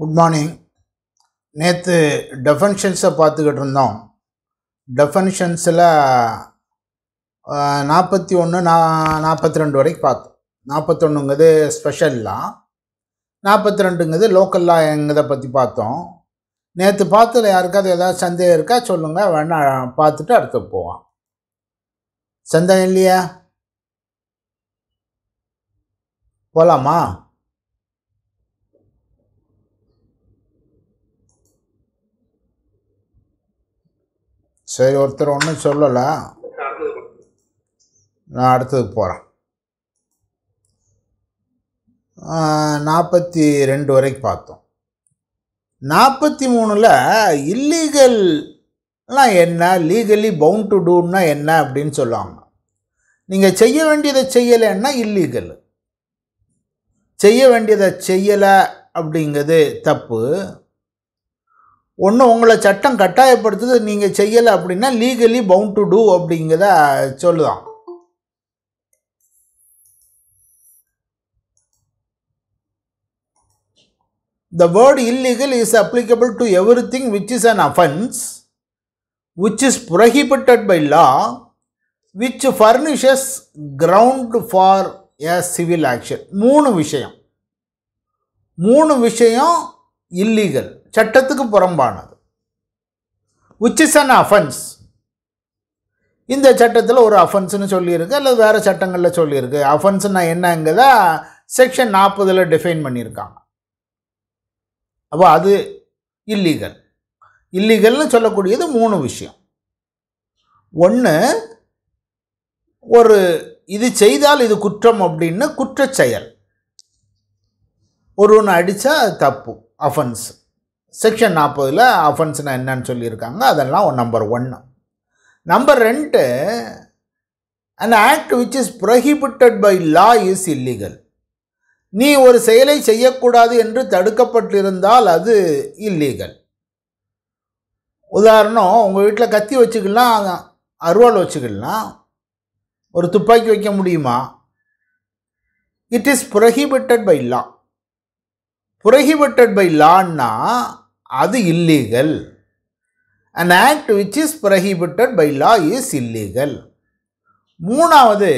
Good morning நேற்று டெஃபன்ஷன்ஸை பார்த்துக்கிட்டு இருந்தோம் டெஃபன்ஷன்ஸில் நாற்பத்தி ஒன்று நா நாற்பத்தி ரெண்டு வரைக்கும் பார்த்தோம் நாற்பத்தொன்னுங்கிறது ஸ்பெஷல் லா நாற்பத்தி ரெண்டுங்கிறது லோக்கல் லாங்கிறத பற்றி பார்த்தோம் நேற்று பார்த்ததில் யாருக்காவது ஏதாவது சந்தேகம் இருக்கா சொல்லுங்கள் வேணா பார்த்துட்டு அடுத்து போவோம் சந்தேகம் இல்லையா போகலாமா சரி ஒருத்தர் ஒன்றும் சொல்லலை நான் அடுத்தது போகிறேன் நாற்பத்தி ரெண்டு வரைக்கும் பார்த்தோம் நாற்பத்தி மூணில் இல்லீகல்னா என்ன லீகலி பவுண்ட் டு டூன்னா என்ன அப்படின்னு சொல்லுவாங்க நீங்கள் செய்ய வேண்டியதை செய்யலைன்னா இல்லீகல் செய்ய வேண்டியதை செய்யலை அப்படிங்கிறது தப்பு ஒன்று உங்களை சட்டம் கட்டாயப்படுத்துது நீங்கள் செய்யலை அப்படின்னா லீகலி பவுண்ட் டு டூ அப்படிங்கிறத சொல்லுதான் the word illegal is applicable to everything which is an offence which is prohibited by law which furnishes ground for a civil action மூணு விஷயம் மூணு விஷயம் இல்லீகல் சட்டத்துக்கு புறம்பானது விச் இஸ் அன் அஃபென்ஸ் இந்த சட்டத்தில் ஒரு அஃபன்ஸ்னு சொல்லியிருக்கு அல்லது வேறு சட்டங்களில் சொல்லியிருக்கு அஃபென்ஸ்னால் என்னங்கிறத செக்ஷன் நாற்பதில் டிஃபைன் பண்ணியிருக்காங்க அப்போ அது இல்லீகல் இல்லீகல்னு சொல்லக்கூடியது மூணு விஷயம் ஒன்று ஒரு இது செய்தால் இது குற்றம் அப்படின்னு குற்றச்செயல் ஒருவனை அடித்தா அது தப்பு அஃபென்ஸு செக்ஷன் நாற்பதில் அஃபன்ஸ்னால் என்னன்னு சொல்லியிருக்காங்க அதெல்லாம் நம்பர் ஒன்று நம்பர் ரெண்டு an act which is prohibited by law is illegal நீ ஒரு செயலை செய்யக்கூடாது என்று தடுக்கப்பட்டிருந்தால் அது இல்லீகல் உதாரணம் உங்கள் வீட்டில் கத்தி வச்சுக்கலாம் அருவாள் வச்சுக்கலாம் ஒரு துப்பாக்கி வைக்க முடியுமா it is prohibited by law prohibited by லான்னா அது illegal an act which is prohibited by law is illegal மூணாவது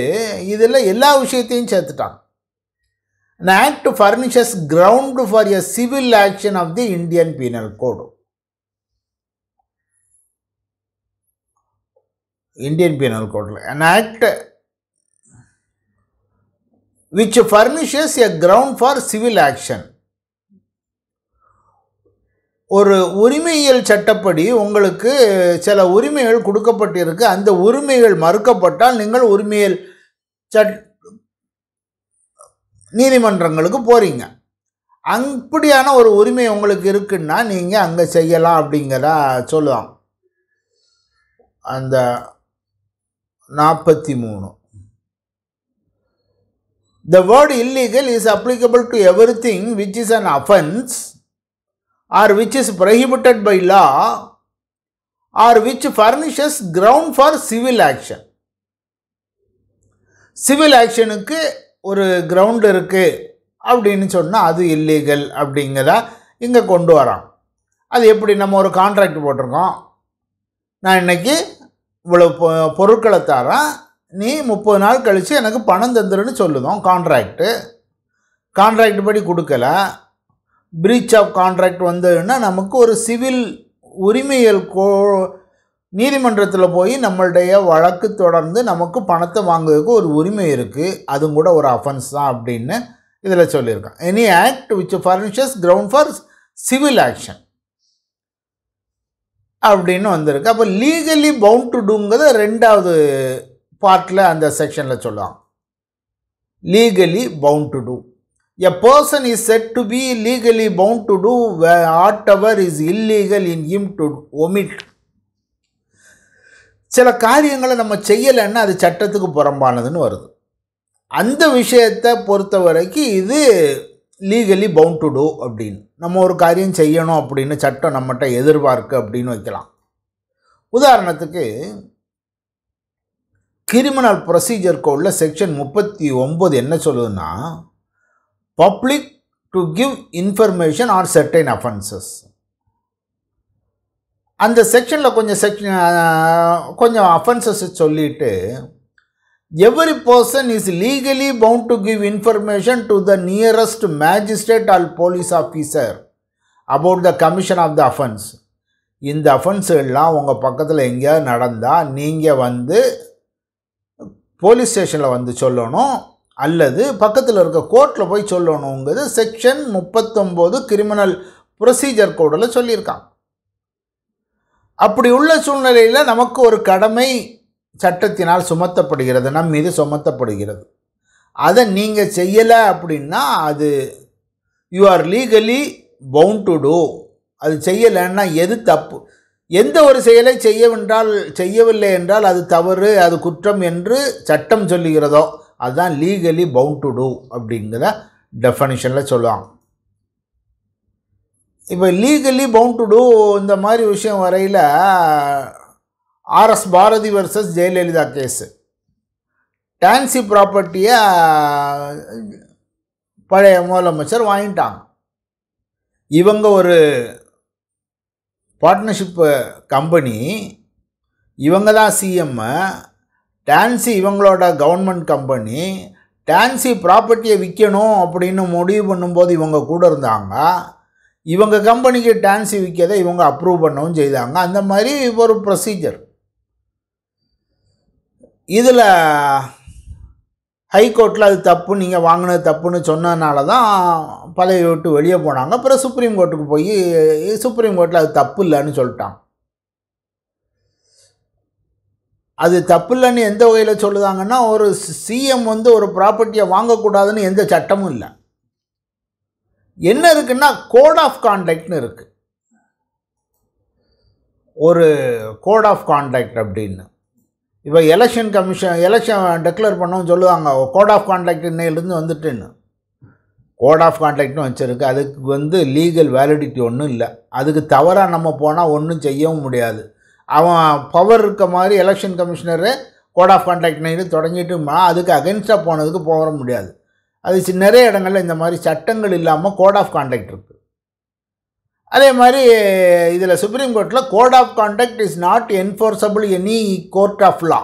இதில் எல்லா விஷயத்தையும் சேர்த்துட்டான் an act furnishes ground for a civil action of the Indian penal code Indian penal கோடில் an act which furnishes a ground for civil action ஒரு உரிமையியல் சட்டப்படி உங்களுக்கு சில உரிமைகள் கொடுக்கப்பட்டிருக்கு அந்த உரிமைகள் மறுக்கப்பட்டால் நீங்கள் உரிமையியல் சட் நீதிமன்றங்களுக்கு போகிறீங்க அப்படியான ஒரு உரிமை உங்களுக்கு இருக்குன்னா நீங்கள் அங்கே செய்யலாம் அப்படிங்கிற சொல்லலாம் அந்த நாற்பத்தி மூணு the word illegal is applicable to everything which is an offence or which is prohibited by law or which furnishes ground for civil action civil ஆக்ஷனுக்கு ஒரு கிரவுண்டு இருக்குது அப்படின்னு சொன்னால் அது இல்லீகல் அப்படிங்கிறத இங்கே கொண்டு வரான் அது எப்படி நம்ம ஒரு கான்ட்ராக்ட் போட்டிருக்கோம் நான் இன்றைக்கி இவ்வளோ பொருட்களை தரேன் நீ முப்பது நாள் கழித்து எனக்கு பணம் தந்துருன்னு சொல்லுதோம் கான்ட்ராக்டு கான்ட்ராக்ட் படி கொடுக்கல பிரீச் ஆஃப் கான்ட்ராக்ட் வந்ததுன்னா நமக்கு ஒரு சிவில் உரிமையல் கோ நீதிமன்றத்தில் போய் நம்மளுடைய வழக்கு தொடர்ந்து நமக்கு பணத்தை வாங்குறதுக்கு ஒரு உரிமை இருக்குது அதுவும் கூட ஒரு அஃபென்ஸ் தான் அப்படின்னு இதில் சொல்லியிருக்கோம் any act which furnishes ground for civil action அப்படின்னு வந்திருக்கு அப்போ லீகலி பவுண்ட் டு டூங்கிறத ரெண்டாவது பார்ட்டில் அந்த செக்ஷனில் சொல்லுவாங்க legally bound to do a person is said to be legally bound to do whatever is is illegal in him to omit சில காரியங்களை நம்ம செய்யலைன்னா அது சட்டத்துக்கு புறம்பானதுன்னு வருது அந்த விஷயத்தை பொறுத்த வரைக்கும் இது லீகலி பவுண்ட் டு டூ அப்படின்னு நம்ம ஒரு காரியம் செய்யணும் அப்படின்னு சட்டம் நம்மகிட்ட எதிர்பார்க்கு அப்படின்னு வைக்கலாம் உதாரணத்துக்கு கிரிமினல் ப்ரொசீஜர் கோடில் செக்ஷன் முப்பத்தி ஒம்பது என்ன சொல்லுதுன்னா public to give information or certain offenses அந்த செக்ஷனில் கொஞ்சம் செக்ஷன் கொஞ்சம் அஃபென்சஸ் சொல்லிட்டு every person is legally bound to give information to the nearest magistrate or police officer about the commission of the offence இந்த அஃபென்ஸ் எல்லாம் உங்கள் பக்கத்தில் எங்கேயாவது நடந்தால் நீங்கள் வந்து போலீஸ் ஸ்டேஷனில் வந்து சொல்லணும் அல்லது பக்கத்தில் இருக்க கோர்ட்டில் போய் சொல்லணுங்கிறது செக்ஷன் முப்பத்தொம்போது கிரிமினல் ப்ரொசீஜர் கோடில் சொல்லியிருக்காங்க அப்படி உள்ள சூழ்நிலையில் நமக்கு ஒரு கடமை சட்டத்தினால் சுமத்தப்படுகிறது நம் மீது சுமத்தப்படுகிறது அதை நீங்கள் செய்யலை அப்படின்னா அது you are legally bound to do அது செய்யலைன்னா எது தப்பு எந்த ஒரு செயலை செய்யவென்றால் செய்யவில்லை என்றால் அது தவறு அது குற்றம் என்று சட்டம் சொல்லுகிறதோ அதுதான் லீகலி பவுண்ட் டு டூ அப்படிங்கிற டெஃபனிஷனில் சொல்லுவாங்க இப்போ லீகலி பவுண்ட் டு டூ இந்த மாதிரி விஷயம் வரையில் R S Bharathi versus Jayalalithaa case TANSI ப்ராப்பர்ட்டியை பழைய முதலமைச்சர் வாங்கிட்டாங்க இவங்க ஒரு பார்ட்னர்ஷிப்பு கம்பெனி இவங்க தான் சிஎம்மு டான்சி இவங்களோட கவர்மெண்ட் கம்பெனி டான்சி ப்ராப்பர்ட்டியை விற்கணும் அப்படின்னு முடிவு பண்ணும்போது இவங்க கூட இருந்தாங்க இவங்க கம்பெனிக்கு டான்சி விற்கதை இவங்க அப்ரூவ் பண்ணவும் செய்தாங்க அந்த மாதிரி ஒரு ப்ரொசீஜர் இதில் ஹைகோர்ட்டில் அது தப்பு நீங்கள் வாங்கினது தப்புன்னு சொன்னதுனால தான் பழைய விட்டு வெளியே போனாங்க அப்புறம் சுப்ரீம் கோர்ட்டுக்கு போய் சுப்ரீம் கோர்ட்டில் அது தப்பு இல்லைன்னு சொல்லிட்டாங்க அது தப்பு இல்லைன்னு எந்த வகையில் சொல்லுதாங்கன்னா ஒரு சிஎம் வந்து ஒரு ப்ராப்பர்ட்டியை வாங்கக்கூடாதுன்னு எந்த சட்டமும் இல்லை என்ன இருக்குன்னா கோட் ஆஃப் கான்டாக்ட்னு இருக்குது ஒரு கோட் ஆஃப் கான்டாக்ட் அப்படின்னு இப்போ எலெக்ஷன் கமிஷன் எலெக்ஷன் டெக்ளேர் பண்ணவும் சொல்லுவாங்க கோட் ஆஃப் கான்டாக்ட் இன்னையிலேருந்து வந்துட்டுன்னு கோட் ஆஃப் கான்டாக்ட்னு வச்சுருக்கு அதுக்கு வந்து லீகல் வேலிடிட்டி ஒன்றும் இல்லை அதுக்கு தவறாக நம்ம போனால் ஒன்றும் செய்யவும் முடியாது அவன் பவர் இருக்க மாதிரி election commissioner code of conduct night தொடங்கிட்டுமா அதுக்கு அகென்ஸ்டாக போனதுக்கு போக முடியாது அது நிறைய இடங்களில் இந்த மாதிரி சட்டங்கள் இல்லாமல் கோட் ஆஃப் கான்டாக்ட் இருக்குது அதே மாதிரி இதில் சுப்ரீம் கோர்ட்டில் code of conduct is not enforceable any court of law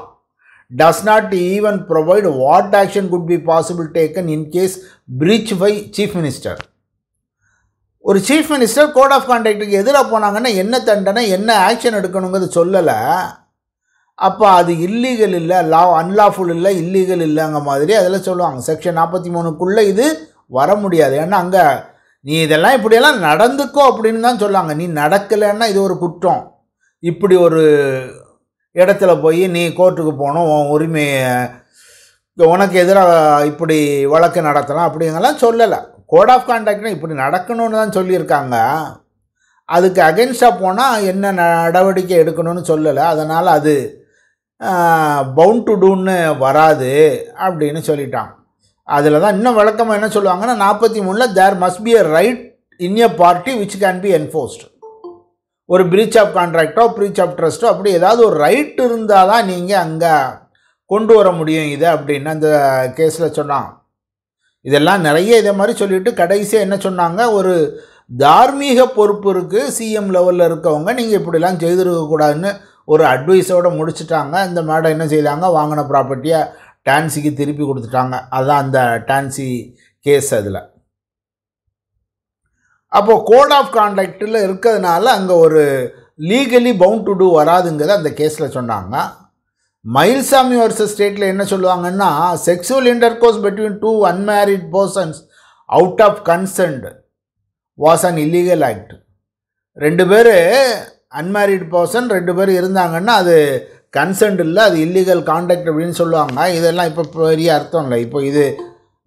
does not even provide what action could be possible taken in case breach by chief minister ஒரு சீஃப் மினிஸ்டர் கோட் ஆஃப் கான்டாக்டுக்கு எதிராக போனாங்கன்னா என்ன தண்டனை என்ன action எடுக்கணுங்கிறது சொல்லலை அப்போ அது இல்லீகல் இல்லை லா அன்லாஃபுல் இல்லை இல்லீகல் இல்லைங்க மாதிரி அதெல்லாம் சொல்லுவாங்க செக்ஷன் நாற்பத்தி மூணுக்குள்ளே இது வர முடியாது ஏன்னா அங்கே நீ இதெல்லாம் இப்படியெல்லாம் நடந்துக்கோ அப்படின்னு தான் சொல்லுவாங்க நீ நடக்கலைன்னா இது ஒரு குற்றம் இப்படி ஒரு இடத்துல போய் நீ கோர்ட்டுக்கு போகணும் உன் உரிமையை உனக்கு எதிராக இப்படி வழக்கு நடத்தலாம் அப்படிங்கெல்லாம் சொல்லலை கோட் ஆஃப் கான்டாக்ட்னா இப்படி நடக்கணும்னு தான் சொல்லியிருக்காங்க அதுக்கு அகென்ஸ்டாக போனால் என்ன நடவடிக்கை எடுக்கணும்னு சொல்லலை அதனால் அது பவுண்ட் டு டூன்னு வராது அப்படின்னு சொல்லிட்டான் அதில் தான் இன்னும் விளக்கமாக என்ன சொல்லுவாங்கன்னா நாற்பத்தி மூணில் there must be a right in a party which can be enforced ஒரு பிரீச் ஆஃப் கான்ட்ராக்டோ பிரீச் ஆஃப் ட்ரஸ்ட்டோ அப்படி ஏதாவது ஒரு ரைட் இருந்தால் தான் நீங்கள் அங்கே கொண்டு வர முடியும் இது அப்படின்னு அந்த கேஸில் சொன்னான் இதெல்லாம் நிறைய இதை மாதிரி சொல்லிவிட்டு கடைசியாக என்ன சொன்னாங்க ஒரு தார்மீக பொறுப்பு இருக்குது சிஎம் லெவலில் இருக்கவங்க நீங்கள் இப்படிலாம் செய்திருக்கக்கூடாதுன்னு ஒரு அட்வைஸோடு முடிச்சுட்டாங்க இந்த மேடம் என்ன செய்தாங்க வாங்கின ப்ராப்பர்ட்டியை டான்சிக்கு திருப்பி கொடுத்துட்டாங்க அதுதான் அந்த டான்சி கேஸ் அதில் அப்போது கோட் ஆஃப் கான்டாக்டில் இருக்கிறதுனால அங்கே ஒரு லீகலி பவுண்ட் டு டூ வராதுங்கிறத அந்த கேஸில் சொன்னாங்க மயில்சாமி வர்சஸ் ஸ்டேட்டில் என்ன சொல்லுவாங்கன்னா sexual intercourse between two unmarried persons out of consent was an illegal act ரெண்டு பேர் அன்மேரிட் பர்சன் ரெண்டு பேர் இருந்தாங்கன்னா அது கன்சன்ட் இல்லை அது இல்லீகல் காண்டக்ட் அப்படின்னு சொல்லுவாங்க இதெல்லாம் இப்போ பெரிய அர்த்தம் இல்லை இப்போ இது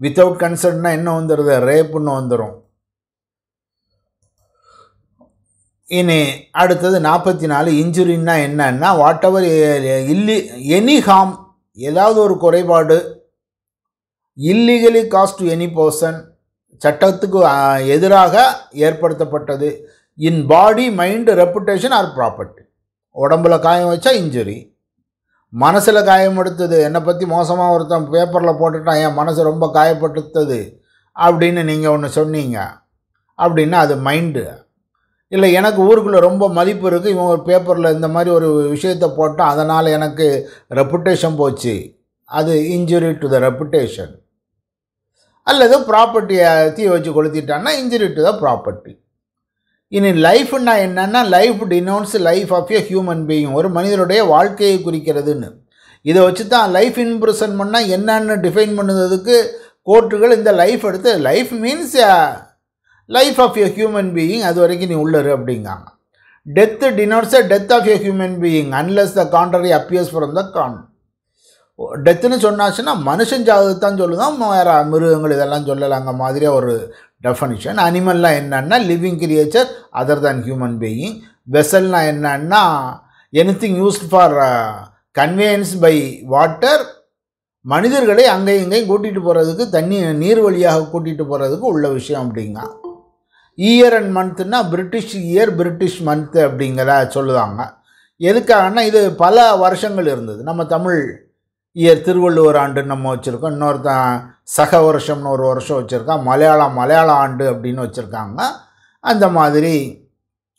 வித்தவுட் கன்சர்ன்னா என்ன வந்துடுது ரேப்புன்னு வந்துடும் இனி அடுத்தது நாற்பத்தி நாலு இன்ஜுரின்னா என்னன்னா வாட் எவர் இல்லி எனி ஹாம் ஏதாவது ஒரு குறைபாடு illegally caused to any person சட்டத்துக்கு எதிராக ஏற்படுத்தப்பட்டது in body mind reputation or property உடம்புல காயம் வச்சா இன்ஜுரி மனசில் காயம் எடுத்தது என்னை பற்றி மோசமாக ஒருத்தன் பேப்பரில் போட்டுட்டான் என் மனசு ரொம்ப காயப்பட்டுத்தது அப்படின்னு நீங்கள் ஒன்று சொன்னீங்க அப்படின்னா அது மைண்டு இல்லை எனக்கு ஊருக்குள்ளே ரொம்ப மதிப்பு இருக்குது இவன் ஒரு பேப்பரில் இந்த மாதிரி ஒரு விஷயத்தை போட்டால் அதனால் எனக்கு ரெப்புடேஷன் போச்சு அது இன்ஜுரி டு த ரெப்புடேஷன் அல்லது ப்ராப்பர்ட்டியை தீ வச்சு கொளுத்திட்டான்னா இன்ஜுரி டு த ப்ராப்பர்ட்டி இனி லைஃப்னா என்னென்னா life denotes life of a human being ஒரு மனிதனுடைய வாழ்க்கையை குறிக்கிறதுன்னு இதை வச்சு தான் லைஃப் இம்ப்ரெஷன் பண்ணால் என்னென்னு டிஃபைன் பண்ணுறதுக்கு கோர்ட்டுகள் இந்த லைஃப் எடுத்து life means life of a human being அது வரைக்கும் நீ உள்ளரு அப்படிங்காங்க death denotes death of a human being unless the contrary appears from the கான் டெத்துன்னு சொன்னாச்சுன்னா மனுஷன் ஜாதகத்தை தான் சொல்லுதான் வேறு மிருகங்கள் இதெல்லாம் சொல்லலாங்க மாதிரியாக ஒரு டெஃபனிஷன் அனிமல்லாம் என்னென்னா living creature other than human being வெசல்னா என்னன்னா any thing used for convenience by water மனிதர்களை அங்கே இங்கேயும் கூட்டிகிட்டு போகிறதுக்கு தண்ணி நீர் வழியாக கூட்டிகிட்டு போகிறதுக்கு உள்ள விஷயம் அப்படிங்க இயர் அண்ட் மந்த்துன்னா பிரிட்டிஷ் இயர் பிரிட்டிஷ் மந்த்து அப்படிங்கிற சொல்லுவாங்க எதுக்காகனா இது பல வருஷங்கள் இருந்தது நம்ம தமிழ் இயர் திருவள்ளுவர் ஆண்டுன்னு நம்ம வச்சுருக்கோம் இன்னொருத்தன் சக வருஷம்னு ஒரு வருஷம் வச்சுருக்கோம் மலையாளம் மலையாள ஆண்டு அப்படின்னு வச்சுருக்காங்க அந்த மாதிரி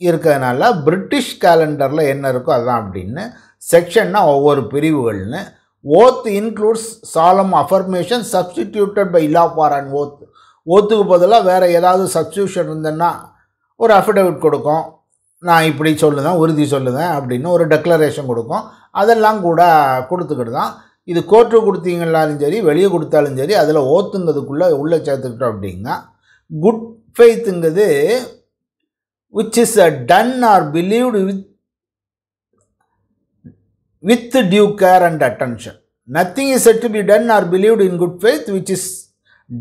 இருக்கிறதுனால பிரிட்டிஷ் கேலண்டரில் என்ன இருக்கோ அதான் அப்படின்னு செக்ஷன்னா ஒவ்வொரு பிரிவுகள்னு oath includes solemn affirmation substituted by law for and oath ஓத்துக்கு பதிலாக வேறு ஏதாவது சப்ஸ்டியூஷன் இருந்தேன்னா ஒரு அஃபிடவிட் கொடுக்கும் நான் இப்படி சொல்லுதேன் உறுதி சொல்லுதேன் அப்படின்னு ஒரு டெக்ளரேஷன் கொடுக்கும் அதெல்லாம் கூட கொடுத்துக்கிட்டு தான் இது கோர்ட்டு கொடுத்தீங்களாலும் சரி வெளியே கொடுத்தாலும் சரி அதில் ஓத்துங்கிறதுக்குள்ளே உள்ளே சேர்த்துக்கிட்டோம் அப்படின்னா குட் ஃபெய்த்துங்கிறது which is a done or believed with with due care and attention nothing is said to be done or believed in good faith which is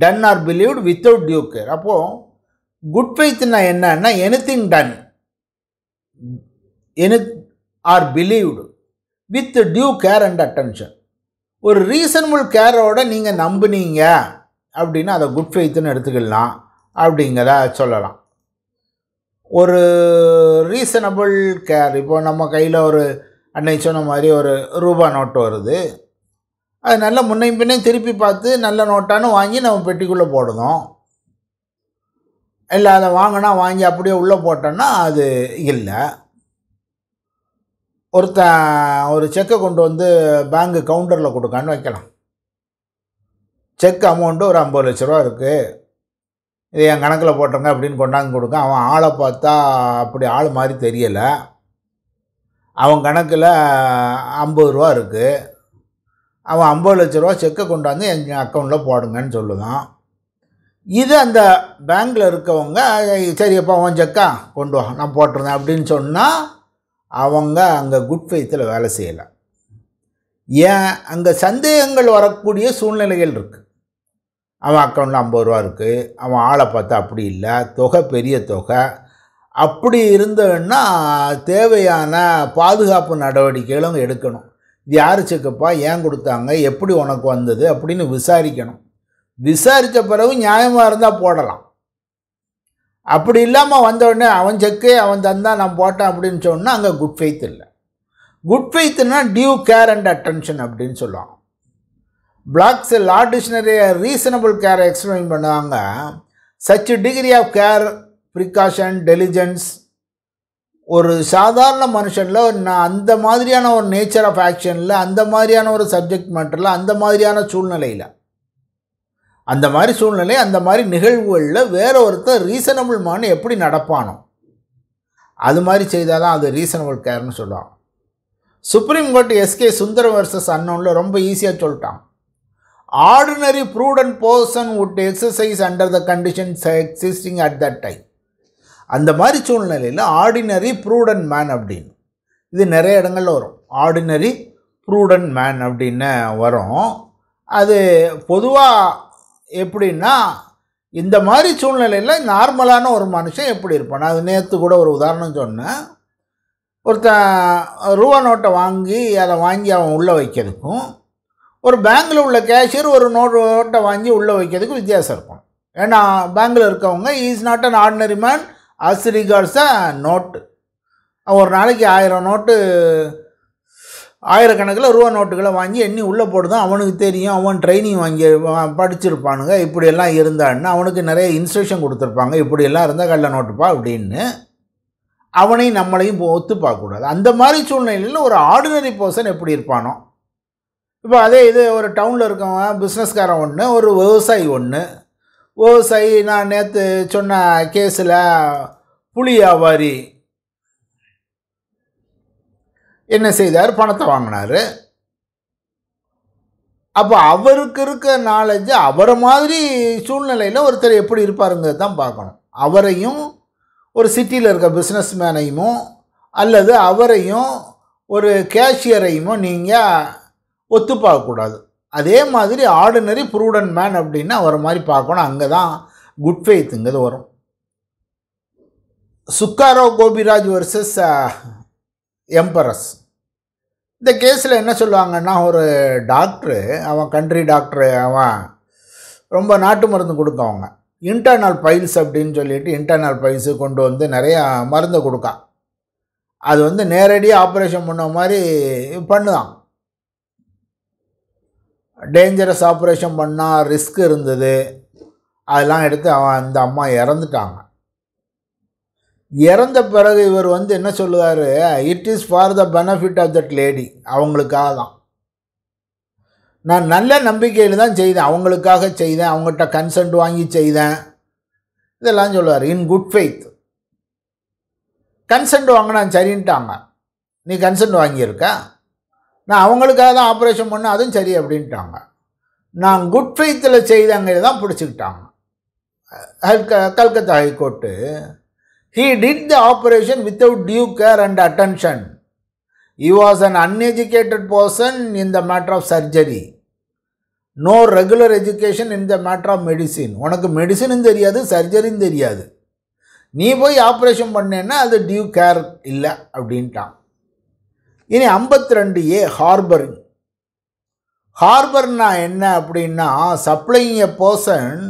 done or believed without due care அப்போது good ஃபைத்துனா என்னன்னா anything done any or believed with due care and attention ஒரு reasonable கேரோட நீங்கள் நம்புனீங்க அப்படின்னா அதை good ஃபைத்துன்னு எடுத்துக்கலாம் அப்படிங்கிறத சொல்லலாம் ஒரு ரீசனபிள் கேர் இப்போ நம்ம கையில் ஒரு அன்னை சொன்ன மாதிரி ஒரு ரூபா நோட்டு வருது அது நல்ல முன்னையும் பின்னையும் திருப்பி பார்த்து நல்ல நோட்டானு வாங்கி நம்ம பெட்டிக்குள்ளே போடணும் இல்லை அதை வாங்கினா வாங்கி அப்படியே உள்ளே போட்டோன்னா அது இல்லை ஒருத்தன் ஒரு செக்கை கொண்டு வந்து பேங்க்கு கவுண்டரில் கொடுக்கான்னு வைக்கலாம் செக் அமௌண்ட்டு ஒரு ஐம்பது லட்ச ரூபா இருக்குது இது என் கணக்கில் போட்டுருங்க அப்படின்னு கொண்டாந்து கொடுக்க அவன் ஆளை பார்த்தா அப்படி ஆள் மாதிரி தெரியலை அவன் கணக்கில் ஐம்பது ரூபா இருக்குது அவன் ஐம்பது லட்ச ரூபா செக்கை கொண்டாந்து என் அக்கௌண்ட்டில் போடுங்கன்னு சொல்லுதான் இது அந்த பேங்க்கில் இருக்கவங்க சரி எப்போ உன் செக்கா கொண்டு வா நான் போட்டுருந்தேன் அப்படின்னு சொன்னால் அவங்க அங்கே குட் ஃபெய்த்தில் வேலை செய்யலை ஏன் அங்கே சந்தேகங்கள் வரக்கூடிய சூழ்நிலைகள் இருக்குது அவன் அக்கௌண்ட்டில் ஐம்பது ரூபா இருக்குது அவன் ஆளை பார்த்தா அப்படி இல்லை தொகை பெரிய தொகை அப்படி இருந்ததுன்னா தேவையான பாதுகாப்பு நடவடிக்கைகளும் எடுக்கணும் இது யார் செக்கப்பா ஏன் கொடுத்தாங்க எப்படி உனக்கு வந்தது அப்படின்னு விசாரிக்கணும் விசாரித்த பிறகு நியாயமாக இருந்தால் போடலாம் அப்படி இல்லாமல் வந்தவுடனே அவன் செக்கு அவன் தந்தான் நான் போட்டேன் அப்படின்னு சொன்னால் அங்கே குட் ஃபெய்த் இல்லை குட் ஃபெய்த்னா டியூ கேர் அண்ட் அட்டென்ஷன் அப்படின்னு சொல்லுவான் பிளாக்ஸ் லா டிக்ஷனரியை ரீசனபிள் கேரை எக்ஸ்பிளைன் பண்ணுவாங்க such degree of care precaution diligence ஒரு சாதாரண மனுஷனில் நான் அந்த மாதிரியான ஒரு நேச்சர் ஆஃப் ஆக்ஷனில் அந்த மாதிரியான ஒரு சப்ஜெக்ட் மேட்டரில் அந்த மாதிரியான சூழ்நிலையில் அந்த மாதிரி சூழ்நிலை அந்த மாதிரி நிகழ்வுகளில் வேற ஒருத்தர் ரீசனபிள் மானு எப்படி நடப்பானோ அது மாதிரி செய்தால் தான் அது ரீசனபிள் கேர்னு சொல்லுவான் supreme court S K Sundara versus அன்னோனில் ரொம்ப ஈஸியாக சொல்லிட்டான் ordinary prudent person would exercise under the conditions existing at that time அந்த மாதிரி சூழ்நிலையில் ஆர்டினரி ப்ரூடன் மேன் அப்படின்னு இது நிறைய இடங்களில் வரும் ஆர்டினரி ப்ரூடன் மேன் அப்படின்னு வரும் அது பொதுவாக எப்படின்னா இந்த மாதிரி சூழ்நிலையில் நார்மலான ஒரு மனுஷன் எப்படி இருப்பான் அது நேற்று கூட ஒரு உதாரணம் சொன்னேன் ஒருத்தன் ரூபா நோட்டை வாங்கி அதை வாங்கி அவன் உள்ளே வைக்கிறதுக்கும் ஒரு பேங்கில் உள்ள கேஷியர் ஒரு நோட்டை வாங்கி உள்ளே வைக்கிறதுக்கு வித்தியாசம் இருக்கும் ஏன்னா பேங்கில் இருக்கவங்க is not an ordinary man as regards a note ஒரு நாளைக்கு ஆயிரம் நோட்டு ஆயிரக்கணக்கில் ரூபா நோட்டுகளை வாங்கி எண்ணி உள்ளே போடுதான் அவனுக்கு தெரியும் அவன் ட்ரைனிங் வாங்கி படிச்சிருப்பானுங்க இப்படியெல்லாம் இருந்தான்னு அவனுக்கு நிறைய இன்ஸ்ட்ரக்ஷன் கொடுத்துருப்பாங்க இப்படியெல்லாம் இருந்தால் கள்ள நோட்டுப்பா அப்படின்னு அவனையும் நம்மளையும் ஒத்து பார்க்கக்கூடாது அந்த மாதிரி சூழ்நிலையில் ஒரு ஆர்டினரி பர்சன் எப்படி இருப்பானோ இப்போ அதே இது ஒரு டவுனில் இருக்கவன் பிஸ்னஸ்காரன் ஒன்று ஒரு விவசாயி ஒன்று ஓ சை நான் நேற்று சொன்ன கேஸில் புலி வியாபாரி என்ன செய்தார் பணத்தை வாங்கினார் அப்போ அவருக்கு இருக்க நாலேஜ் அவரை மாதிரி சூழ்நிலையில் ஒருத்தர் எப்படி இருப்பாருங்கிறது தான் பார்க்கணும் அவரையும் ஒரு சிட்டியில் இருக்க பிஸ்னஸ் மேனையும் அல்லது அவரையும் ஒரு கேஷியரையும் நீங்கள் ஒத்து பார்க்கக்கூடாது அதே மாதிரி ஆர்டினரி ப்ரூடன் மேன் அப்படின்னா வர மாதிரி பார்க்கணும் அங்கே தான் குட் ஃபேத்துங்கிறது வரும் சுக்காரோ கோபிராஜ் வர்சஸ் எம்பரஸ் இந்த கேஸில் என்ன சொல்லுவாங்கன்னா ஒரு டாக்டரு அவன் கண்ட்ரி டாக்டரு அவன் ரொம்ப நாட்டு மருந்து கொடுத்தவங்க அவங்க இன்டர்னல் பைல்ஸ் அப்படின்னு சொல்லிட்டு இன்டர்னல் பைல்ஸு கொண்டு வந்து நிறையா மருந்து கொடுக்கான் அது வந்து நேரடியாக ஆப்ரேஷன் பண்ண மாதிரி பண்ணுதான் டேஞ்சரஸ் ஆப்ரேஷன் பண்ணால் ரிஸ்க் இருந்தது அதெல்லாம் எடுத்து அவன் அந்த அம்மா இறந்துட்டாங்க இறந்த பிறகு இவர் வந்து என்ன சொல்லுவார் it is for the benefit of that lady அவங்களுக்காக தான் நான் நல்ல நம்பிக்கையில் தான் செய்தேன் அவங்களுக்காக செய்தேன் அவங்ககிட்ட கன்சென்ட் வாங்கி செய்தேன் இதெல்லாம் சொல்லுவார் இன் குட் ஃபெய்த் கன்சென்ட் வாங்கினா சரின்ட்டாங்க நீ கன்சென்ட் வாங்கியிருக்க நான் அவங்களுக்காக தான் ஆப்ரேஷன் பண்ண அதுவும் சரி அப்படின்ட்டாங்க நான் குட் ஃபெய்த்தில் செய்தங்கிறது தான் பிடிச்சிக்கிட்டாங்க Calcutta high court he did the operation without due care and attention he was an uneducated person in the matter of surgery no regular education in the matter of medicine உனக்கு மெடிசனும் தெரியாது சர்ஜரியும் தெரியாது நீ போய் ஆப்ரேஷன் பண்ணேன்னா அது டியூ கேர் இல்லை அப்படின்ட்டான் இனி ஐம்பத்தி ரெண்டு ஏ ஹார்பரிங் ஹார்பர்னா என்ன அப்படின்னா supplying a person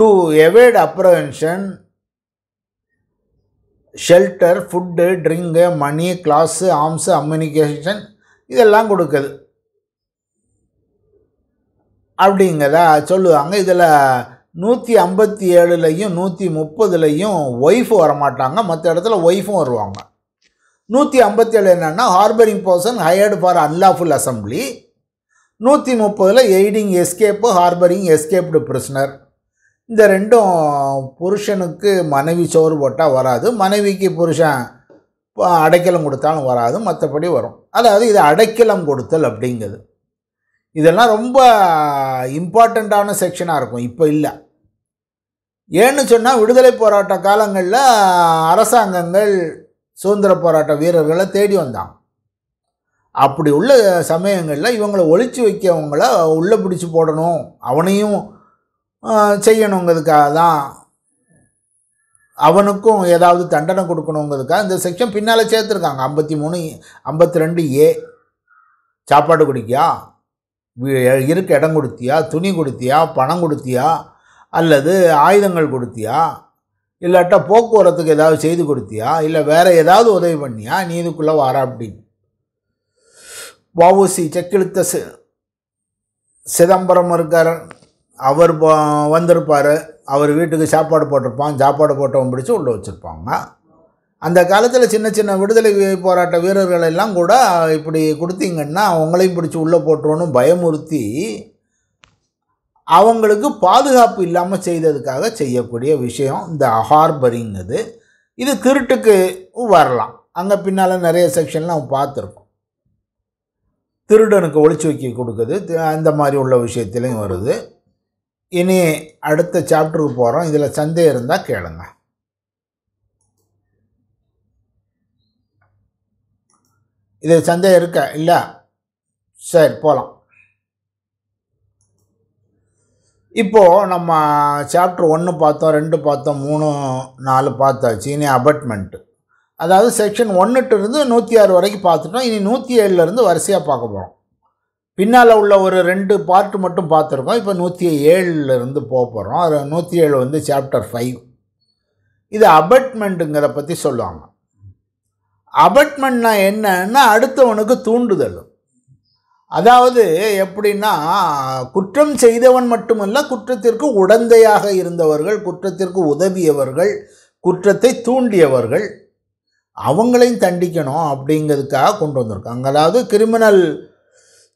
to evade apprehension shelter food drink money clothes arms ammunition இதெல்லாம் கொடுக்குது அப்படிங்கிறதா சொல்லுவாங்க இதில் நூற்றி ஐம்பத்தி ஏழுலையும் நூற்றி முப்பதுலையும் ஒய்ஃப் வரமாட்டாங்க மற்ற இடத்துல ஒய்ஃபும் வருவாங்க நூற்றி ஐம்பத்தி ஏழு என்னென்னா harbouring person hired for unlawful assembly நூற்றி முப்பதில் aiding escape harbouring escaped prisoner இந்த ரெண்டும் புருஷனுக்கு மனைவி சோறு போட்டால் வராது மனைவிக்கு புருஷன் அடைக்கலம் கொடுத்தாலும் வராது மற்றபடி வரும் அதாவது இது அடைக்கலம் கொடுத்தல் அப்படிங்கிறது இதெல்லாம் ரொம்ப இம்பார்ட்டண்ட்டான செக்ஷனாக இருக்கும் இப்போ இல்லை ஏன்னு சொன்னால் விடுதலை போராட்ட காலங்களில் அரசாங்கங்கள் சுதந்திர போராட்ட வீரர்களை தேடி வந்தான் அப்படி உள்ள சமயங்களில் இவங்களை ஒழிச்சு வைக்கவங்கள உள்ளே பிடிச்சி போடணும் அவனையும் செய்யணுங்கிறதுக்காக தான் அவனுக்கும் ஏதாவது தண்டனை கொடுக்கணுங்கிறதுக்காக இந்த செக்ஷன் பின்னால் சேர்த்துருக்காங்க ஐம்பத்தி மூணு ஐம்பத்தி ரெண்டு ஏ சாப்பாடு குடிக்கியா இருக்க இடம் கொடுத்தியா துணி கொடுத்தியா பணம் கொடுத்தியா அல்லது ஆயுதங்கள் கொடுத்தியா இல்லாட்டா போக்குவரத்துக்கு ஏதாவது செய்து கொடுத்தியா இல்லை வேறு ஏதாவது உதவி பண்ணியா நீ இதுக்குள்ளே வாரா அப்படின்னு வவுசி செக்கிழுத்த சி சிதம்பரம் இருக்கார் அவர் வந்திருப்பார் அவர் வீட்டுக்கு சாப்பாடு போட்டிருப்பான் சாப்பாடு போட்டவன் பிடிச்சி உள்ளே வச்சுருப்பாங்க அந்த காலத்தில் சின்ன சின்ன விடுதலை போராட்ட வீரர்களெல்லாம் கூட இப்படி கொடுத்தீங்கன்னா அவங்களையும் பிடிச்சி உள்ளே போட்டுருவோன்னு பயமுறுத்தி அவங்களுக்கு பாதுகாப்பு இல்லாமல் செய்ததுக்காக செய்யக்கூடிய விஷயம் இந்த ஹார்பரிங்கிறது இது திருட்டுக்கு வரலாம் அங்கே பின்னால் நிறைய செக்ஷன்லாம் அவன் பார்த்துருக்கோம் திருடனுக்கு ஒழிச்சு வைக்க கொடுக்குது அந்த மாதிரி உள்ள விஷயத்துலையும் வருது இனி அடுத்த சாப்டருக்கு போகிறோம் இதில் சந்தேகம் இருந்தால் கேளுங்க இதில் சந்தேகம் இருக்கா இல்லை சரி போகலாம் இப்போது நம்ம சாப்டர் ஒன்று பார்த்தோம் ரெண்டு பார்த்தோம் மூணு நாலு பார்த்தாச்சு இனி அபட்மெண்ட்டு அதாவது செக்ஷன் ஒன்றுட்டிருந்து நூற்றி ஆறு வரைக்கும் பார்த்துட்டோம் இனி நூற்றி ஏழுலேருந்து வரிசையாக பார்க்க போகிறோம் பின்னால் உள்ள ஒரு ரெண்டு பார்ட் மட்டும் பார்த்துருக்கோம் இப்போ நூற்றி ஏழுலேருந்து போக போகிறோம் அது நூற்றி ஏழு வந்து சாப்டர் ஃபைவ் இது அபட்மெண்ட்டுங்கிறத பற்றி சொல்லுவாங்க அபட்மெண்ட்னா என்னன்னா அடுத்தவனுக்கு தூண்டுதல் அதாவது எப்படின்னா குற்றம் செய்தவன் மட்டுமல்ல குற்றத்திற்கு உடந்தையாக இருந்தவர்கள் குற்றத்திற்கு உதவியவர்கள் குற்றத்தை தூண்டியவர்கள் அவங்களையும் தண்டிக்கணும் அப்படிங்கிறதுக்காக கொண்டு வந்திருக்காங்க அதாவது கிரிமினல்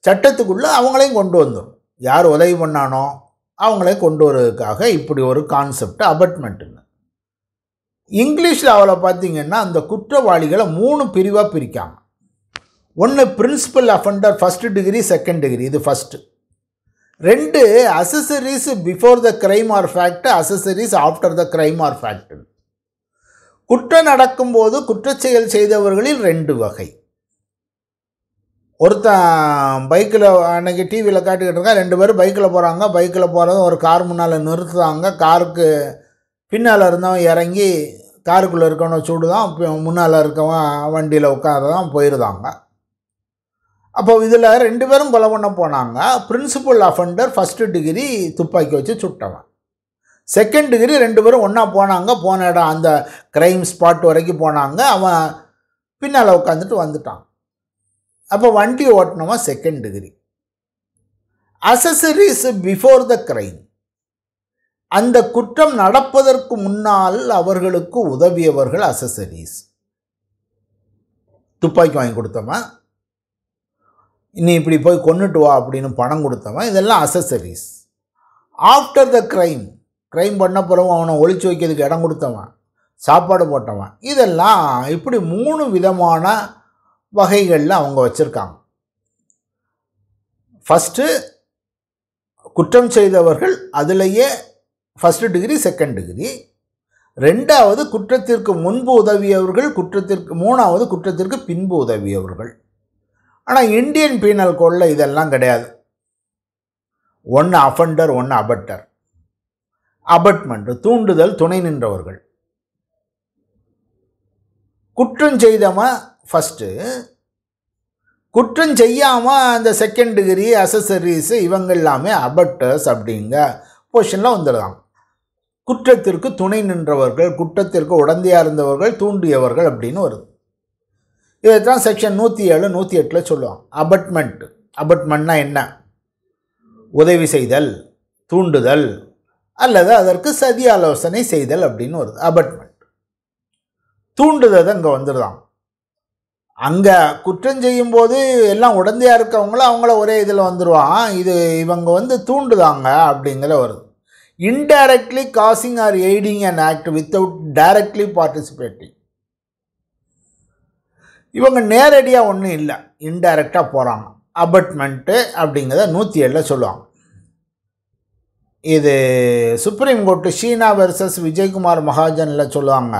சட்டத்துக்குள்ளே அவங்களையும் கொண்டு வந்துடும் யார் உதவி பண்ணானோ அவங்களையும் கொண்டு வர்றதுக்காக இப்படி ஒரு கான்செப்ட் அபட்மெண்ட்டுன்னு இங்கிலீஷில் அவளை பார்த்திங்கன்னா அந்த குற்றவாளிகளை மூணு பிரிவாக பிரிக்காங்க ஒன்று principal offender first degree second degree இது ஃபஸ்ட்டு ரெண்டு accessories before the crime or fact accessories after the crime or fact குற்றம் நடக்கும்போது குற்றச்செயல் செய்தவர்களில் ரெண்டு வகை ஒருத்தன் பைக்கில் அன்றைக்கி டிவியில் காட்டிக்கிட்டு இருக்கா ரெண்டு பேரும் பைக்கில் போகிறாங்க பைக்கில் போகிறது ஒரு கார் முன்னால் நிறுத்துறாங்க காருக்கு பின்னால் இருந்தவன் இறங்கி காருக்குள்ளே இருக்கவனை சூடுதான் முன்னால் இருக்கவன் வண்டியில் உட்காரதான் போயிருந்தாங்க அப்போ இதில் ரெண்டு பேரும் கொலை பண்ண போனாங்க பிரின்சிபல் அஃபெண்டர் ஃபஸ்ட்டு டிகிரி துப்பாக்கி வச்சு சுட்டவன் செகண்ட் டிகிரி ரெண்டு பேரும் ஒன்றா போனாங்க போன இடம் அந்த க்ரைம் ஸ்பாட் வரைக்கும் போனாங்க அவன் பின்னால் உட்காந்துட்டு வந்துட்டான் அப்போ வண்டி ஓட்டினவன் second degree accessories before the crime அந்த குற்றம் நடப்பதற்கு முன்னால் அவர்களுக்கு உதவியவர்கள் அசசரிஸ் துப்பாக்கி வாங்கி கொடுத்தவன் நீ இப்படி போய் கொண்டுட்டு வா அப்படின்னு பணம் கொடுத்தவன் இதெல்லாம் accessories after the crime crime பண்ண பிறகு அவனை ஒழிச்சு வைக்கிறதுக்கு இடம் கொடுத்தவன் சாப்பாடு போட்டவன் இதெல்லாம் இப்படி மூணு விதமான வகைகளில் அவங்க வச்சுருக்காங்க ஃபஸ்ட்டு குற்றம் செய்தவர்கள் அதிலேயே ஃபஸ்ட்டு டிகிரி செகண்ட் டிகிரி ரெண்டாவது குற்றத்திற்கு முன்பு உதவியவர்கள் குற்றத்திற்கு மூணாவது குற்றத்திற்கு பின்பு உதவியவர்கள் ஆனால் இந்தியன் பீனல் கோடில் இதெல்லாம் கிடையாது ஒன்று அஃபண்டர் ஒன்று அபட்டர் அபட்மெண்ட் தூண்டுதல் துணை நின்றவர்கள் குற்றம் செய்தவன் ஃபஸ்ட்டு குற்றம் செய்யாமல் அந்த செகண்ட் டிகிரி அசசரிஸ் இவங்க எல்லாமே அபட்டர்ஸ் அப்படிங்க பொசிஷனில் வந்துடுதாங்க குற்றத்திற்கு துணை நின்றவர்கள் குற்றத்திற்கு உடந்தையாக இருந்தவர்கள் தூண்டியவர்கள் அப்படின்னு வருது இதை தான் செக்ஷன் நூற்றி ஏழு நூற்றி எட்டில் சொல்லுவோம் அபட்மெண்ட் அபட்மெண்ட்னா என்ன உதவி செய்தல் தூண்டுதல் அல்லது அதற்கு சதி ஆலோசனை செய்தல் அப்படின்னு வருது அபட்மெண்ட் தூண்டுதல் அங்கே வந்துடுதான் அங்கே குற்றம் செய்யும் போது எல்லாம் உடந்தையாக இருக்கவங்கள அவங்கள ஒரே இதில் வந்துடுவான் இது இவங்க வந்து தூண்டுதாங்க அப்படிங்கிற வருது indirectly causing or aiding and act without directly participating இவங்க நேரடியாக ஒன்றும் இல்லை இன்டைரக்டாக போகிறாங்க அபட்மெண்ட்டு அப்படிங்கிறத நூற்றி ஏழில் சொல்லுவாங்க இது supreme court Sheena versus Vijayakumar மகாஜனில் சொல்லுவாங்க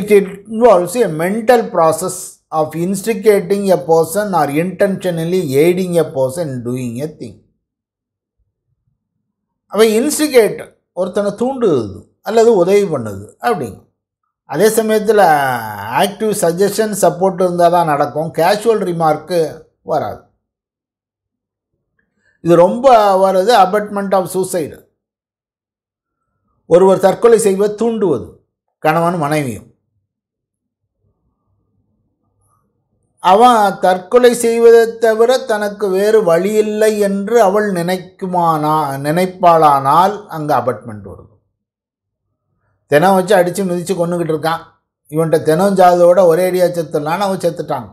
it involves a mental process of instigating a person or intentionally aiding a person doing a thing அவை இன்ஸ்டிகேட் ஒருத்தனை தூண்டுது அல்லது உதவி பண்ணுது அப்படிங்க அதே சமயத்தில் ஆக்டிவ் சஜஷன் சப்போர்ட் இருந்தால் தான் நடக்கும் கேஷுவல் ரிமார்க்கு வராது இது ரொம்ப வருது அபட்மெண்ட் ஆஃப் சூசைடு ஒருவர் தற்கொலை செய்வது தூண்டுவது கணவன் மனைவியும் அவன் தற்கொலை செய்வதை தவிர தனக்கு வேறு வழி இல்லை என்று அவள் நினைக்குமானா நினைப்பாளானால் அங்கே அபட்மெண்ட் வருது தினம் வச்சு அடித்து மிதித்து கொண்டுக்கிட்டு இருக்கான் இவன்கிட்ட தினம் ஜாதோட ஒரேடியாக செத்துடலான்னு அவன் செத்துட்டாங்க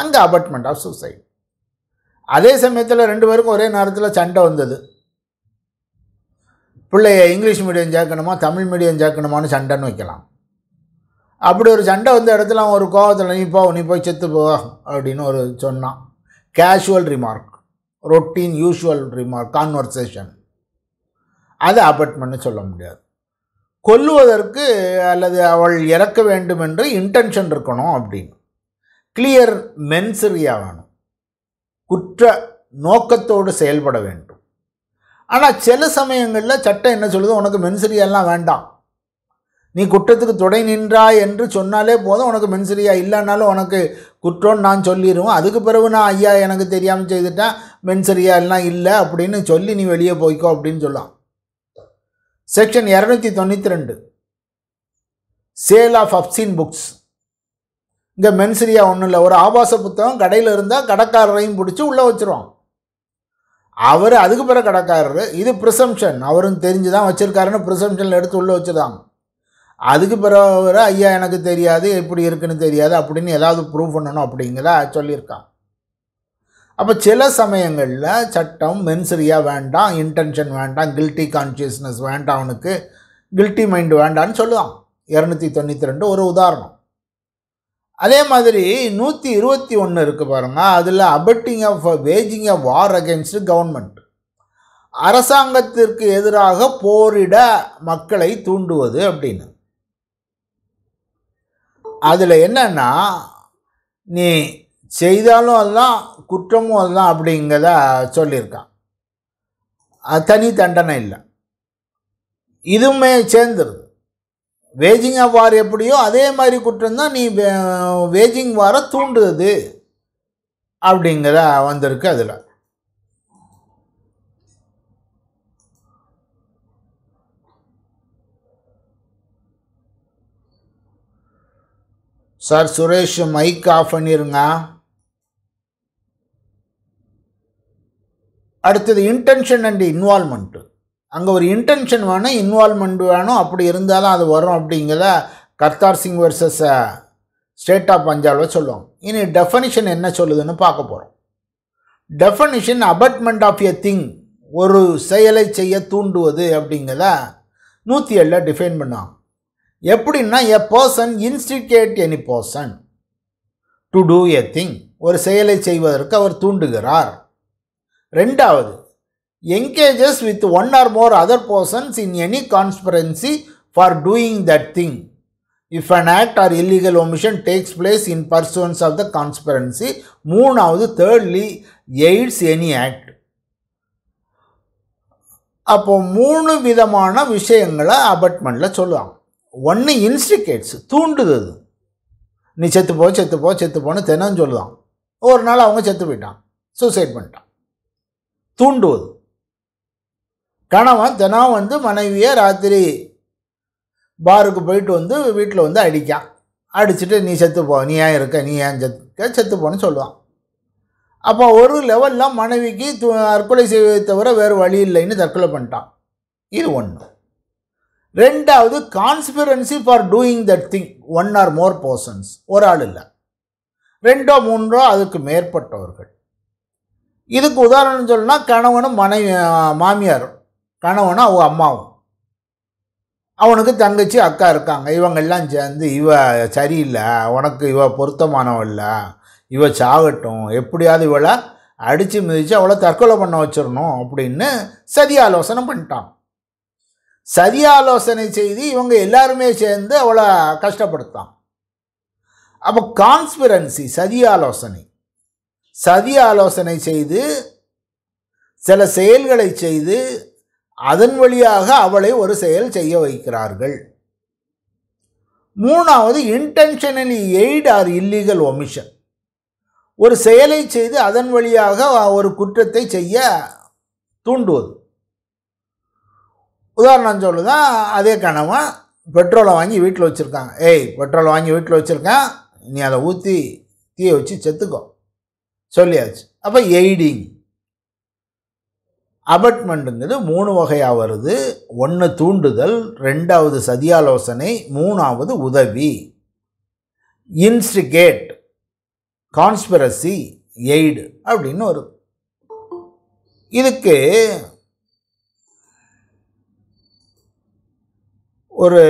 அங்கே அபார்ட்மெண்ட் ஆஃப் சூசைட் அதே சமயத்தில் ரெண்டு பேருக்கும் ஒரே நேரத்தில் சண்டை வந்தது பிள்ளைய இங்கிலீஷ் மீடியம் சேர்க்கணுமா தமிழ் மீடியம் சேர்க்கணுமான்னு சண்டைன்னு வைக்கலாம் அப்படி ஒரு சண்டை வந்த இடத்துல அவன் ஒரு கோபத்தில் நீ போ நீ போய் செத்து போ அப்படின்னு ஒரு சொன்னான் casual remark routine usual remark conversation அது அபார்ட்மெண்ட்னு சொல்ல முடியாது கொல்லுவதற்கு அல்லது அவள் இறக்க வேண்டும் என்று இன்டென்ஷன் இருக்கணும் அப்படின்னு கிளியர் மென்சிரியா வேணும் குற்ற நோக்கத்தோடு செயல்பட வேண்டும் ஆனால் சில சமயங்களில் சட்டம் என்ன சொல்லுது உனக்கு மென்சிரியாலாம் வேண்டாம் நீ குற்றத்துக்கு தொடை நின்றாய் என்று சொன்னாலே போதும் உனக்கு மென்சிரியா இல்லைனாலும் உனக்கு குற்றம்னு நான் சொல்லிடுவோம் அதுக்கு பிறகு நான் ஐயா எனக்கு தெரியாமல் செய்துட்டேன் மென்சிரியா எல்லாம் இல்லை அப்படின்னு சொல்லி நீ வெளியே போய்க்கோ அப்படின்னு சொல்லலாம் செக்ஷன் இரநூத்தி தொண்ணூற்றி ரெண்டு சேல் ஆஃப் அப்சீன் புக்ஸ் இங்கே மென்சரியா ஒன்றும் இல்லை ஒரு ஆபாச புத்தகம் கடையில் இருந்தால் கடைக்காரரையும் பிடிச்சி உள்ளே வச்சுருவோம் அவர் அதுக்கு பிறகு கடைக்காரர் இது ப்ரிசம்ஷன் அவரும் தெரிஞ்சு தான் வச்சுருக்காருன்னு ப்ரிசம்ஷனில் எடுத்து உள்ளே வச்சுருந்தாங்க அதுக்கு பிறகு ஐயா எனக்கு தெரியாது எப்படி இருக்குன்னு தெரியாது அப்படின்னு ஏதாவது ப்ரூவ் பண்ணணும் அப்படிங்கிறத சொல்லியிருக்கான் அப்போ சில சமயங்களில் சட்டம் மென்சரியாக வேண்டாம் இன்டென்ஷன் வேண்டாம் கில்ட்டி கான்ஷியஸ்னஸ் வேண்டாம் அவனுக்கு கில்ட்டி மைண்டு வேண்டான்னு சொல்லுவான் இரநூத்தி தொண்ணூற்றி ரெண்டு ஒரு உதாரணம் அதே மாதிரி நூற்றி இருபத்தி ஒன்று இருக்குது பாருங்கள் அதில் abetting of waging of war against government அரசாங்கத்திற்கு எதிராக போரிட மக்களை தூண்டுவது அப்படின்னு அதில் என்னன்னா நீ செய்தாலும் அதுதான் குற்றமும் அதுதான் அப்படிங்கிறத சொல்லியிருக்கான் தனி தண்டனை இல்லை இதுவுமே சேர்ந்துருது வேஜிங் வார் எப்படியோ அதே மாதிரி குற்றம் தான் நீ வேஜிங் வார தூண்டுது அப்படிங்கிற வந்திருக்கு அதில் சார் சுரேஷ் மைக் ஆஃப் பண்ணிருங்க அடுத்தது இன்டென்ஷன் அண்ட் இன்வால்மெண்ட்டு அங்கே ஒரு இன்டென்ஷன் வேணும் இன்வால்மெண்ட் வேணும் அப்படி இருந்தால் தான் அது வரும் அப்படிங்கிறத Kartar Singh versus state of பஞ்சாபில் சொல்லுவாங்க இனி டெஃபனிஷன் என்ன சொல்லுதுன்னு பார்க்க போகிறோம் definition abetment of a thing ஒரு செயலை செய்ய தூண்டுவது அப்படிங்கிறத நூற்றி ஏழில் டிஃபைன் பண்ணுவாங்க எப்படின்னா a person instigate any person to do a thing ஒரு செயலை செய்வதற்கு அவர் தூண்டுகிறார் ரெண்டாவது engages with one or more other persons in any conspiracy for doing that thing if an act or illegal omission takes place in persons of the conspiracy மூணாவது thirdly aids any act அப்போ மூணு விதமான விஷயங்களை அபட்மெண்ட்டில் சொல்லுவாங்க ஒன்று இன்ஸ்டிகேட்ஸ் தூண்டுதது நீ செத்துப்போ செத்துப்போ செத்துப்போன்னு தினம் சொல்லுவான் ஒரு நாள் அவங்க செத்து போயிட்டான் சூசைட் பண்ணிட்டான் தூண்டுவது கணவன் தினம் வந்து மனைவியை ராத்திரி பாருக்கு போயிட்டு வந்து வீட்டில் வந்து அடிக்கான் அடிச்சுட்டு நீ செத்து போ நீ ஏன் இருக்க நீ ஏன் செத்து செத்து போன்னு சொல்லுவான் அப்போ ஒரு லெவலில் மனைவிக்கு தூ தற்கொலை செய்வதை தவிர வேறு வழி இல்லைன்னு தற்கொலை பண்ணிட்டான் இது ஒன்று ரெண்டாவது conspiracy for doing that thing one or more persons ஒரு ஆள் இல்லை ரெண்டோ மூன்றோ அதுக்கு மேற்பட்டவர்கள் இதுக்கு உதாரணம் சொன்னால் கணவனும் மனைவி மாமியாரும் கணவனும் அவங்க அம்மாவும் அவனுக்கு தங்கச்சி அக்கா இருக்காங்க இவங்கெல்லாம் சேர்ந்து இவ சரியில்லை உனக்கு இவ பொருத்தமானவ இல்லை இவ சாகட்டும் எப்படியாவது இவளை அடித்து மிதித்து அவளை தற்கொலை பண்ண வச்சிடணும் அப்படின்னு சரியாலோசனை பண்ணிட்டான் சரியாலோசனை செய்து இவங்க எல்லாருமே சேர்ந்து அவளை கஷ்டப்படுத்தான் அப்போ கான்ஸ்பிரன்சி சரியாலோசனை சதி ஆலோசனை செய்து சில செயல்களை செய்து அதன் வழியாக அவளை ஒரு செயல் செய்ய வைக்கிறார்கள் மூணாவது intentionally aid or illegal omission ஒரு செயலை செய்து அதன் வழியாக ஒரு குற்றத்தை செய்ய தூண்டுவது உதாரணம் சொல்லுதான் அதே கணவன் பெட்ரோலை வாங்கி வீட்டில் வச்சுருக்காங்க ஏய் பெட்ரோலை வாங்கி வீட்டில் வச்சுருக்கேன் நீ அதை ஊற்றி தீயை வச்சு செத்துக்கோ சொல்லியாச்சு அப்போ எய்டிங் அபட்மெண்ட்டுங்கிறது மூணு வகையாக வருது ஒன்று தூண்டுதல் ரெண்டாவது சதியாலோசனை மூணாவது உதவி இன்ஸ்டிகேட் கான்ஸ்பிரசி எய்டு அப்படின்னு வருது இதுக்கு ஒரு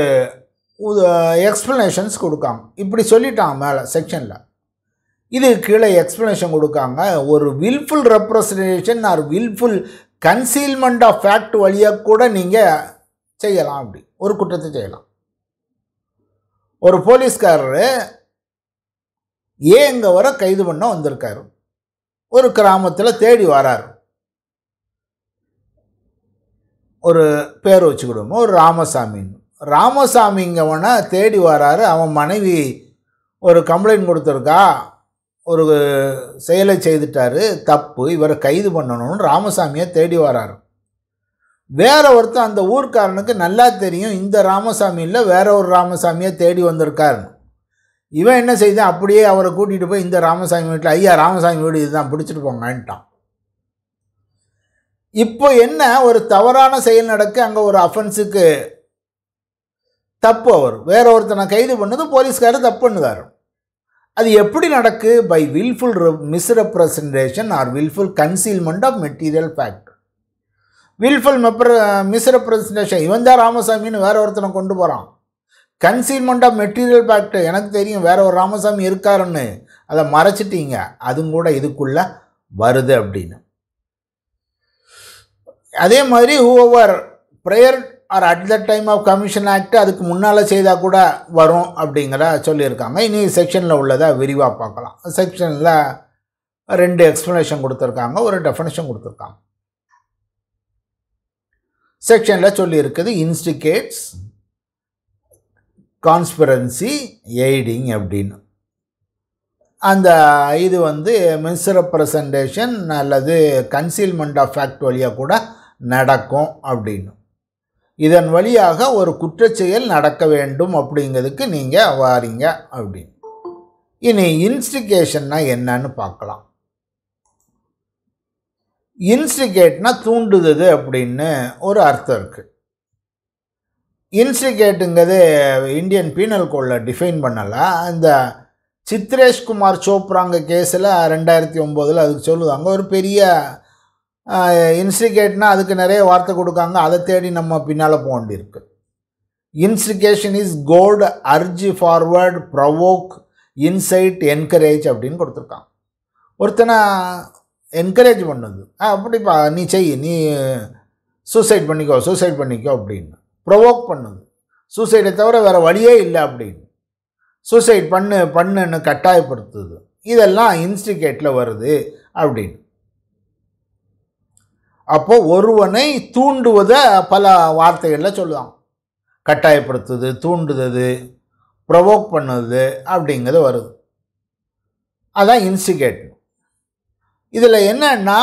எக்ஸ்ப்ளனேஷன்ஸ் கொடுக்காங்க இப்படி சொல்லிட்டாங்க மேலே செக்ஷனில் இது கீழே எக்ஸ்ப்ளனேஷன் கொடுக்காங்க ஒரு wilful representation or wilful concealment of fact வழியாக கூட நீங்கள் செய்யலாம் அப்படி ஒரு குற்றத்தை செய்யலாம் ஒரு போலீஸ்காரர் ஏன் இங்கே வர கைது பண்ண வந்திருக்காரு ஒரு கிராமத்தில் தேடி வரார் ஒரு பேர் வச்சுக்கிடுவோம் ஒரு ராமசாமின்னு ராமசாமிங்கவனை தேடி வராரு அவன் மனைவி ஒரு கம்ப்ளைண்ட் கொடுத்துருக்கா ஒரு செயலை செய்துட்டார் தப்பு இவரை கைது பண்ணணும்னு ராமசாமியை தேடி வராரு வேற ஒருத்தர் அந்த ஊர்க்காரனுக்கு நல்லா தெரியும் இந்த ராமசாமி இல்லை வேற ஒரு ராமசாமியை தேடி வந்திருக்காருன்னு இவன் என்ன செய்தான் அப்படியே அவரை கூட்டிகிட்டு போய் இந்த ராமசாமி வீட்டில் ஐயா ராமசாமி வீடு இதுதான் பிடிச்சிட்டு போங்கன்ட்டான் இப்போ என்ன ஒரு தவறான செயல் நடக்க அங்கே ஒரு அஃபென்ஸுக்கு தப்பு அவர் வேற ஒருத்தனை கைது பண்ணது போலீஸ்காரர் தப்பு பண்ணுவார் அது எப்படி நடக்கு by wilful misrepresentation or wilful concealment of material fact wilful மெப்ர மிஸ்ரெப்ரசன்டேஷன் இவன் தான் ராமசாமின்னு வேற ஒருத்தனை கொண்டு போகிறான் கன்சீல்மெண்ட் ஆஃப் மெட்டீரியல் ஃபேக்ட் எனக்கு தெரியும் வேற ஒரு ராமசாமி இருக்காருன்னு அதை மறைச்சிட்டீங்க அதுவும் கூட இதுக்குள்ளே வருது அப்படின்னு அதே மாதிரி whoever prior or at the time of commission act அதுக்கு முன்னால் செய்தால் கூட வரும் அப்படிங்கிற சொல்லியிருக்காங்க இனி செக்ஷனில் உள்ளதை விரிவாக பார்க்கலாம் செக்ஷனில் ரெண்டு எக்ஸ்ப்ளனேஷன் கொடுத்துருக்காங்க ஒரு டெஃபனேஷன் கொடுத்துருக்காங்க செக்ஷனில் சொல்லியிருக்குது இன்ஸ்டிகேட்ஸ் கான்ஸ்பிரன்சி எய்டிங் அப்படின்னு அந்த இது வந்து மிஸ்ரெப்ரசன்டேஷன் அல்லது கன்சீல்மெண்ட் ஆஃப் ஃபேக்ட் வழியாக கூட நடக்கும் அப்படின்னு இதன் வழியாக ஒரு குற்றச்செயல் நடக்க வேண்டும் அப்படிங்கிறதுக்கு நீங்கள் வாரீங்க அப்படின்னு இனி இன்ஸ்டிகேஷன்னா என்னன்னு பார்க்கலாம் இன்ஸ்டிகேட்னா தூண்டுதது அப்படின்னு ஒரு அர்த்தம் இருக்குது இன்ஸ்டிகேட்டுங்கிறது இந்தியன் பீனல் கோடில் டிஃபைன் பண்ணலை அந்த சித்ரேஷ்குமார் சோப்ராங்க கேஸில் ரெண்டாயிரத்தி ஒம்போதில் அதுக்கு சொல்லுவாங்க ஒரு பெரிய இன்ஸ்டிகேட்னா அதுக்கு நிறைய வார்த்தை கொடுக்காங்க அதை தேடி நம்ம பின்னால் போக வேண்டியிருக்கு instigation is called urge forward provoke incite encourage அப்படின்னு கொடுத்துருக்காங்க ஒருத்தனை என்கரேஜ் பண்ணுது ஆ அப்படிப்பா நீ செய் நீ சூசைட் பண்ணிக்கோ சூசைட் பண்ணிக்கோ அப்படின்னு ப்ரொவோக் பண்ணுது சூசைடை தவிர வேறு வழியே இல்லை அப்படின்னு சூசைட் பண்ணு பண்ணுன்னு கட்டாயப்படுத்துது இதெல்லாம் இன்ஸ்டிகேட்டில் வருது அப்படின்னு அப்போ ஒருவனை தூண்டுவதை பல வார்த்தைகளில் சொல்லுவாங்க கட்டாயப்படுத்துது தூண்டுதது ப்ரொவோக் பண்ணுது அப்படிங்கிறது வருது அதான் இன்சிகேட் இதில் என்னன்னா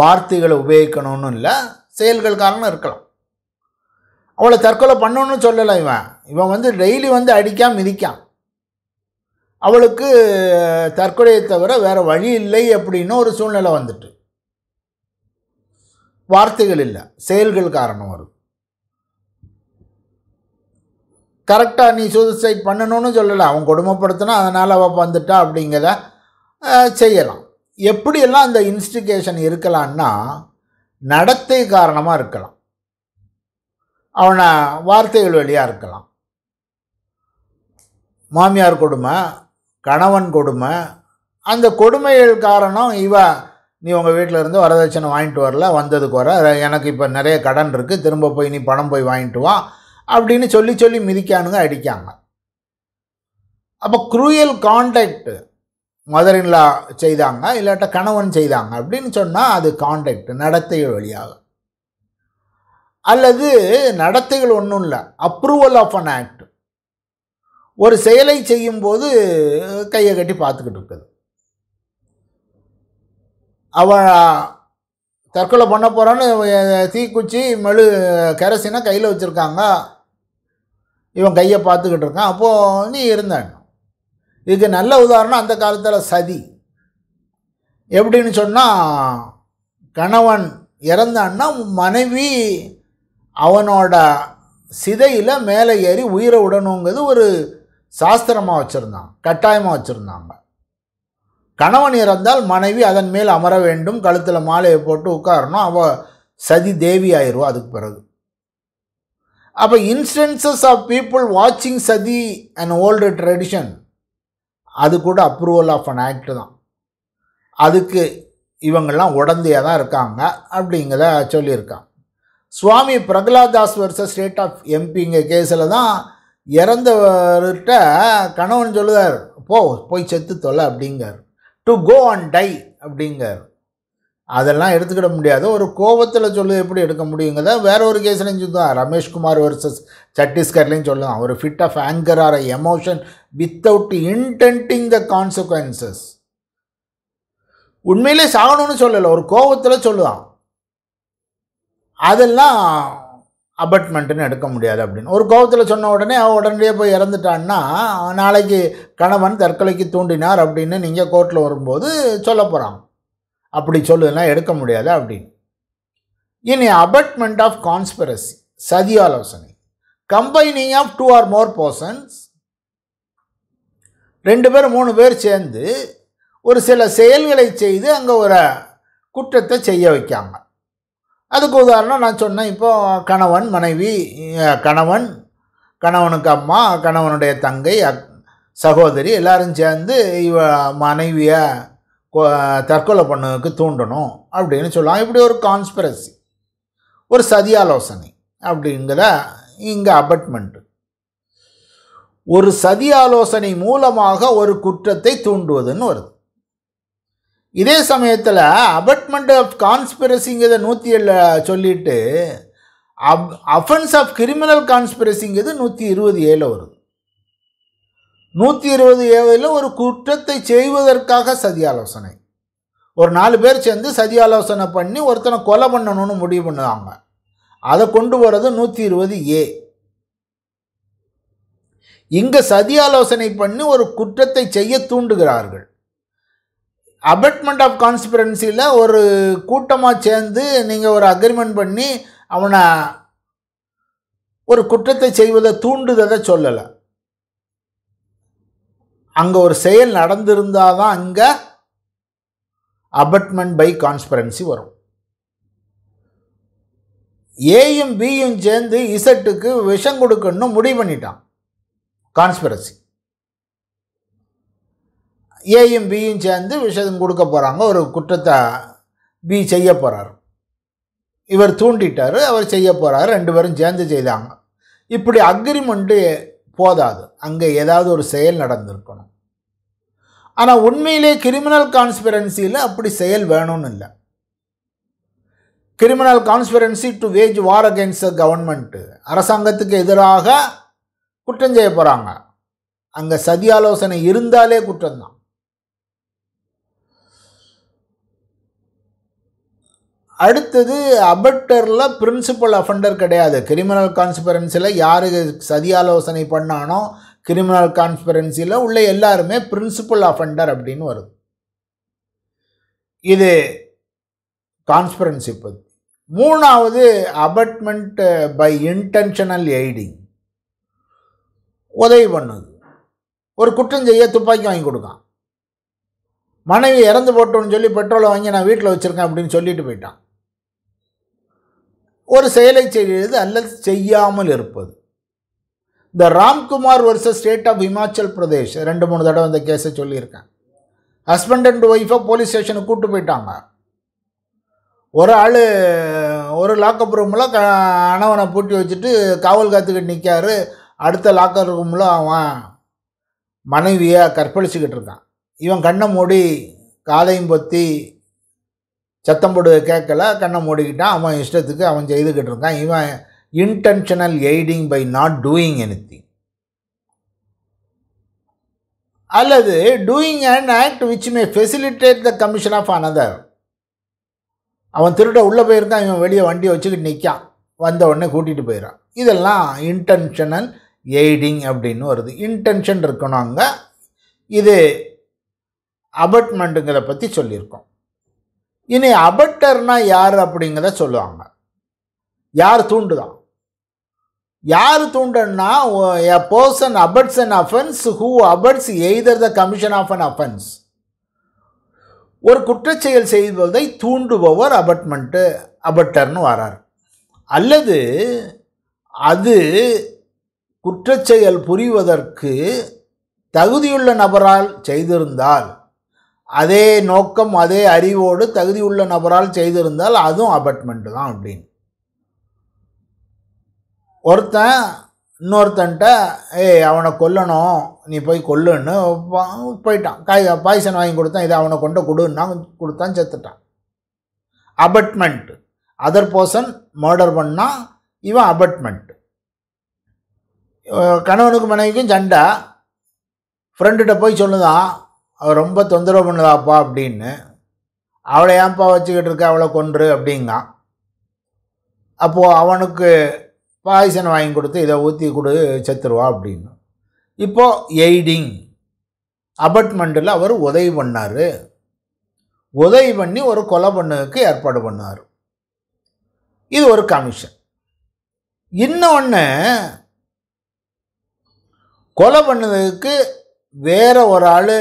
வார்த்தைகளை உபயோகிக்கணும்னு இல்லை செயல்கள் காரணம் இருக்கலாம் அவளை தற்கொலை பண்ணணும்னு சொல்லலை இவன் இவன் வந்து டெய்லி வந்து அடிக்காம மிதிக்கான் அவளுக்கு தற்கொலையை தவிர வேறு வழி இல்லை அப்படின்னு ஒரு சூழ்நிலை வந்துட்டு வார்த்தைகள் இல்லை செயல்கள் காரணம் வரும் கரெக்டாக நீ சூசைட் பண்ணணும்னு சொல்லலை அவன் கொடுமைப்படுத்தினா அதனால் அவள் வந்துட்டா அப்படிங்கிறத செய்யலாம் எப்படியெல்லாம் அந்த இன்ஸ்டிகேஷன் இருக்கலான்னா நடத்தை காரணமாக இருக்கலாம் அவனை வார்த்தைகள் வழியாக இருக்கலாம் மாமியார் கொடுமை கணவன் கொடுமை அந்த கொடுமைகள் காரணம் இவன் நீ உங்கள் வீட்டில் இருந்து வரதட்சணை வாங்கிட்டு வரல வந்ததுக்கு வர எனக்கு இப்போ நிறைய கடன் இருக்குது திரும்ப போய் நீ பணம் போய் வாங்கிட்டு வா அப்படின்னு சொல்லி சொல்லி மிதிக்கானுங்க அடிக்காங்க அப்போ குரூயல் கான்டாக்ட் மதரின்லா செய்தாங்க இல்லாட்ட கணவன் செய்தாங்க அப்படின்னு சொன்னால் அது கான்டாக்ட் நடத்தைகள் வழியாக அல்லது நடத்தைகள் ஒன்றும் இல்லை அப்ரூவல் ஆஃப் அன் ஆக்ட் ஒரு செயலை செய்யும்போது கையை கட்டி பார்த்துக்கிட்டு இருக்குது அவன் தற்கொலை பண்ண போகிறான்னு தீக்குச்சி மெழு கெரசினை கையில் வச்சுருக்காங்க இவன் கையை பார்த்துக்கிட்டு இருக்கான் அப்போது நீ இருந்தான் இதுக்கு நல்ல உதாரணம் அந்த காலத்தில் சதி எப்படின்னு சொன்னால் கணவன் இறந்தான்னா மனைவி அவனோட சிதையில் மேலே ஏறி உயிரை விடணுங்கிறது ஒரு சாஸ்திரமாக வச்சுருந்தான் கட்டாயமாக வச்சுருந்தாங்க கணவன் இறந்தால் மனைவி அதன் மேல் அமர வேண்டும் கழுத்தில் மாலையை போட்டு உட்காரணும் அவ சதி தேவி ஆயிடுவா அதுக்கு பிறகு அப்போ இன்ஸ்டன்சஸ் ஆஃப் பீப்புள் வாட்சிங் சதி அண்ட் ஓல்டு ட்ரெடிஷன் அது கூட அப்ரூவல் ஆஃப் அன் ஆக்ட் தான் அதுக்கு இவங்கள்லாம் உடந்தையாக தான் இருக்காங்க அப்படிங்கிறத சொல்லியிருக்கான் Swami Prahaladdas versus state of எம்பிங்க கேஸில் தான் இறந்தவர்கிட்ட கணவன் சொல்லுதார் போ போய் செத்து தொலை அப்படிங்கிறார் டு கோ அண்ட் டை அப்படிங்கிறார் அதெல்லாம் எடுத்துக்கிட முடியாது ஒரு கோபத்தில் சொல்லு எப்படி எடுக்க முடியுங்கிறத வேற ஒரு கேஸ்லையும் சொல்லுவான் ரமேஷ்குமார் வர்சஸ் சத்தீஸ்கர்லையும் சொல்லுவான் ஒரு fit of anger or emotion without intending the consequences உண்மையிலே சாகணும்னு சொல்லலை ஒரு கோபத்தில் சொல்லுவான் அதெல்லாம் அபட்மெண்ட்டுன்னு எடுக்க முடியாது அப்படின்னு ஒரு கோபத்தில் சொன்ன உடனே அவன் உடனடியே போய் இறந்துட்டான்னா நாளைக்கு கணவன் தற்கொலைக்கு தூண்டினார் அப்படின்னு நீங்கள் கோர்ட்டில் வரும்போது சொல்ல போகிறாங்க அப்படி சொல்லுதுன்னா எடுக்க முடியாது அப்படின்னு இனி அபட்மெண்ட் ஆஃப் கான்ஸ்பிரசி சதி ஆலோசனை combining of two or more persons ரெண்டு பேர் மூணு பேர் சேர்ந்து ஒரு சில செயல்களை செய்து அங்கே ஒரு குற்றத்தை செய்ய வைக்காங்க அதுக்கு உதாரணம் நான் சொன்னேன் இப்போது கணவன் மனைவி கணவன் கணவனுக்கு அம்மா கணவனுடைய தங்கை அக் சகோதரி எல்லோரும் சேர்ந்து இவ மனைவியை தற்கொலை பண்ணதுக்கு தூண்டணும் அப்படின்னு சொல்லலாம் இப்படி ஒரு கான்ஸ்பிரசி ஒரு சதியாலோசனை அப்படிங்கிற இங்கே அபட்மெண்ட்டு ஒரு சதியாலோசனை மூலமாக ஒரு குற்றத்தை தூண்டுவதுன்னு வருது இதே சமயத்தில் அபட்மெண்ட் ஆஃப் கான்ஸ்பிரசிங்கிறத நூற்றி ஏழு சொல்லிட்டு அப் அஃபென்ஸ் ஆஃப் கிரிமினல் கான்ஸ்பிரசிங்கிறது நூற்றி இருபது ஏழில் வருது நூற்றி இருபது ஏழில் ஒரு குற்றத்தை செய்வதற்காக சதி ஆலோசனை ஒரு நாலு பேர் சேர்ந்து சதி ஆலோசனை பண்ணி ஒருத்தனை கொலை பண்ணணும்னு முடிவு பண்ணுவாங்க அதை கொண்டு வர்றது நூற்றி இருபது ஏ இங்கே சதி ஆலோசனை பண்ணி ஒரு குற்றத்தை செய்ய தூண்டுகிறார்கள் அபட்மெண்ட் ஆஃப் கான்ஸ்பிரன்சியில் ஒரு கூட்டமாக சேர்ந்து நீங்கள் ஒரு அக்ரிமெண்ட் பண்ணி அவனை ஒரு குற்றத்தை செய்வதை தூண்டுதை சொல்லலை அங்கே ஒரு செயல் நடந்திருந்தால் தான் அங்கே அபட்மெண்ட் பை கான்ஸ்பரன்சி வரும் ஏயும் பியும் சேர்ந்து இசட்டுக்கு விஷம் கொடுக்கணும்னு முடிவு பண்ணிட்டான் கான்ஸ்பிரசி ஏயும் பியும் சேர்ந்து விஷதம் கொடுக்க போகிறாங்க ஒரு குற்றத்தை பி செய்ய போகிறார் இவர் தூண்டிட்டார் அவர் செய்ய போகிறார் ரெண்டு பேரும் சேர்ந்து செய்தாங்க இப்படி அக்ரிமெண்ட்டு போதாது அங்கே ஏதாவது ஒரு செயல் நடந்திருக்கணும் ஆனால் உண்மையிலே கிரிமினல் கான்ஸ்பிரன்சியில் அப்படி செயல் வேணும்னு இல்லை criminal conspiracy to wage war against a government அரசாங்கத்துக்கு எதிராக குற்றம் செய்ய போகிறாங்க அங்கே சதியாலோசனை இருந்தாலே குற்றம்தான் அடுத்தது அபட்டரில் பிரின்சிபல் அஃபண்டர் கிடையாது கிரிமினல் கான்ஸ்பரன்சியில் யார் சதி ஆலோசனை பண்ணானோ கிரிமினல் கான்ஸ்பரன்சியில் உள்ள எல்லாருமே பிரின்சிபல் அஃபண்டர் அப்படின்னு வருது இது கான்ஸ்பரன்சி பற்றி மூணாவது அபட்மெண்ட் பை இன்டென்ஷனல் எய்டிங் உதவி பண்ணுது ஒரு குற்றம் செய்ய துப்பாக்கி வாங்கி கொடுக்கான் மனைவி இறந்து போட்டோன்னு சொல்லி பெட்ரோலை வாங்கி நான் வீட்டில் வச்சுருக்கேன் அப்படின்னு சொல்லிட்டு போயிட்டான் ஒரு செயலை செய்கிறது அல்லது செய்யாமல் இருப்பது இந்த Ramkumar versus state of Himachal Pradesh ரெண்டு மூணு தடவை இந்த கேஸை சொல்லியிருக்கேன் ஹஸ்பண்ட் அண்ட் ஒய்ஃபை போலீஸ் ஸ்டேஷனுக்கு கூப்பிட்டு போயிட்டாங்க ஒரு ஆள் ஒரு லாக்கப் ரூமில் க அணவனை பூட்டி வச்சுட்டு காவல் காத்துக்கிட்டு நிற்காரு அடுத்த லாக்கர் ரூமில் அவன் மனைவியை கற்பழிச்சுக்கிட்டு இருக்கான் இவன் கண்ணை மூடி காதையும் பொத்தி சத்தம் போடு கேட்கல கண்ணை மூடிக்கிட்டான் அவன் இஷ்டத்துக்கு அவன் செய்துக்கிட்டு இருக்கான் இவன் intentional aiding by not doing thing அல்லது doing and act which may facilitate the commission of another அவன் திருட உள்ளே போயிருக்கான் இவன் வெளியே வண்டியை வச்சுக்கிட்டு நிற்கான் வந்த உடனே கூட்டிகிட்டு போயிடான் இதெல்லாம் இன்டென்ஷனல் எய்டிங் அப்படின்னு வருது இன்டென்ஷன் இருக்கணும் அங்கே இது அபட்மெண்ட்டுங்கிற பற்றி சொல்லியிருக்கோம் இனி அபட்டர்னா யார் அப்படிங்கிறத சொல்லுவாங்க யார் தூண்டுதான் யார் தூண்டன்னா a person abets an offence who abets either the commission of an offence ஒரு குற்றச்செயல் செய்வதை தூண்டுபவர் அபட்மெண்ட்டு அபட்டர்னு வரார் அல்லது அது குற்றச்செயல் புரிவதற்கு தகுதியுள்ள நபரால் செய்திருந்தால் அதே நோக்கம் அதே அறிவோடு தகுதியுள்ள நபரால் செய்திருந்தால் அதுவும் அபட்மெண்ட்டு தான் அப்படின்னு ஒருத்தன் இன்னொருத்தன்ட்ட ஏய் அவனை கொல்லணும் நீ போய் கொல்லுன்னு போயிட்டான் காய் பாய்சன் வாங்கி கொடுத்தான் இதை அவனை கொண்டு கொடுன்னா கொடுத்தான் செத்துட்டான் அபட்மெண்ட் அதர் பர்சன் மர்டர் பண்ணால் இவன் அபட்மெண்ட் கணவனுக்கு மனைவிக்கும் சண்டை ஃப்ரெண்டுகிட்ட போய் சொல்லுதான் அவர் ரொம்ப தொந்தரவு பண்ணுதாப்பா அப்படின்னு அவளை ஏன்ப்பா வச்சுக்கிட்டு இருக்க அவளை கொன்று அப்படிங்கான் அப்போது அவனுக்கு பாய்சன் வாங்கி கொடுத்து இதை ஊற்றி கொடு செத்துருவா அப்படின்னு இப்போது எய்டிங் அபார்ட்மெண்ட்டில் அவர் உதவி பண்ணார் உதவி பண்ணி ஒரு கொலை பண்ணுக்கு ஏற்பாடு பண்ணார் இது ஒரு கமிஷன் இன்னொன்று கொலை பண்ணதுக்கு வேற ஒரு ஆள்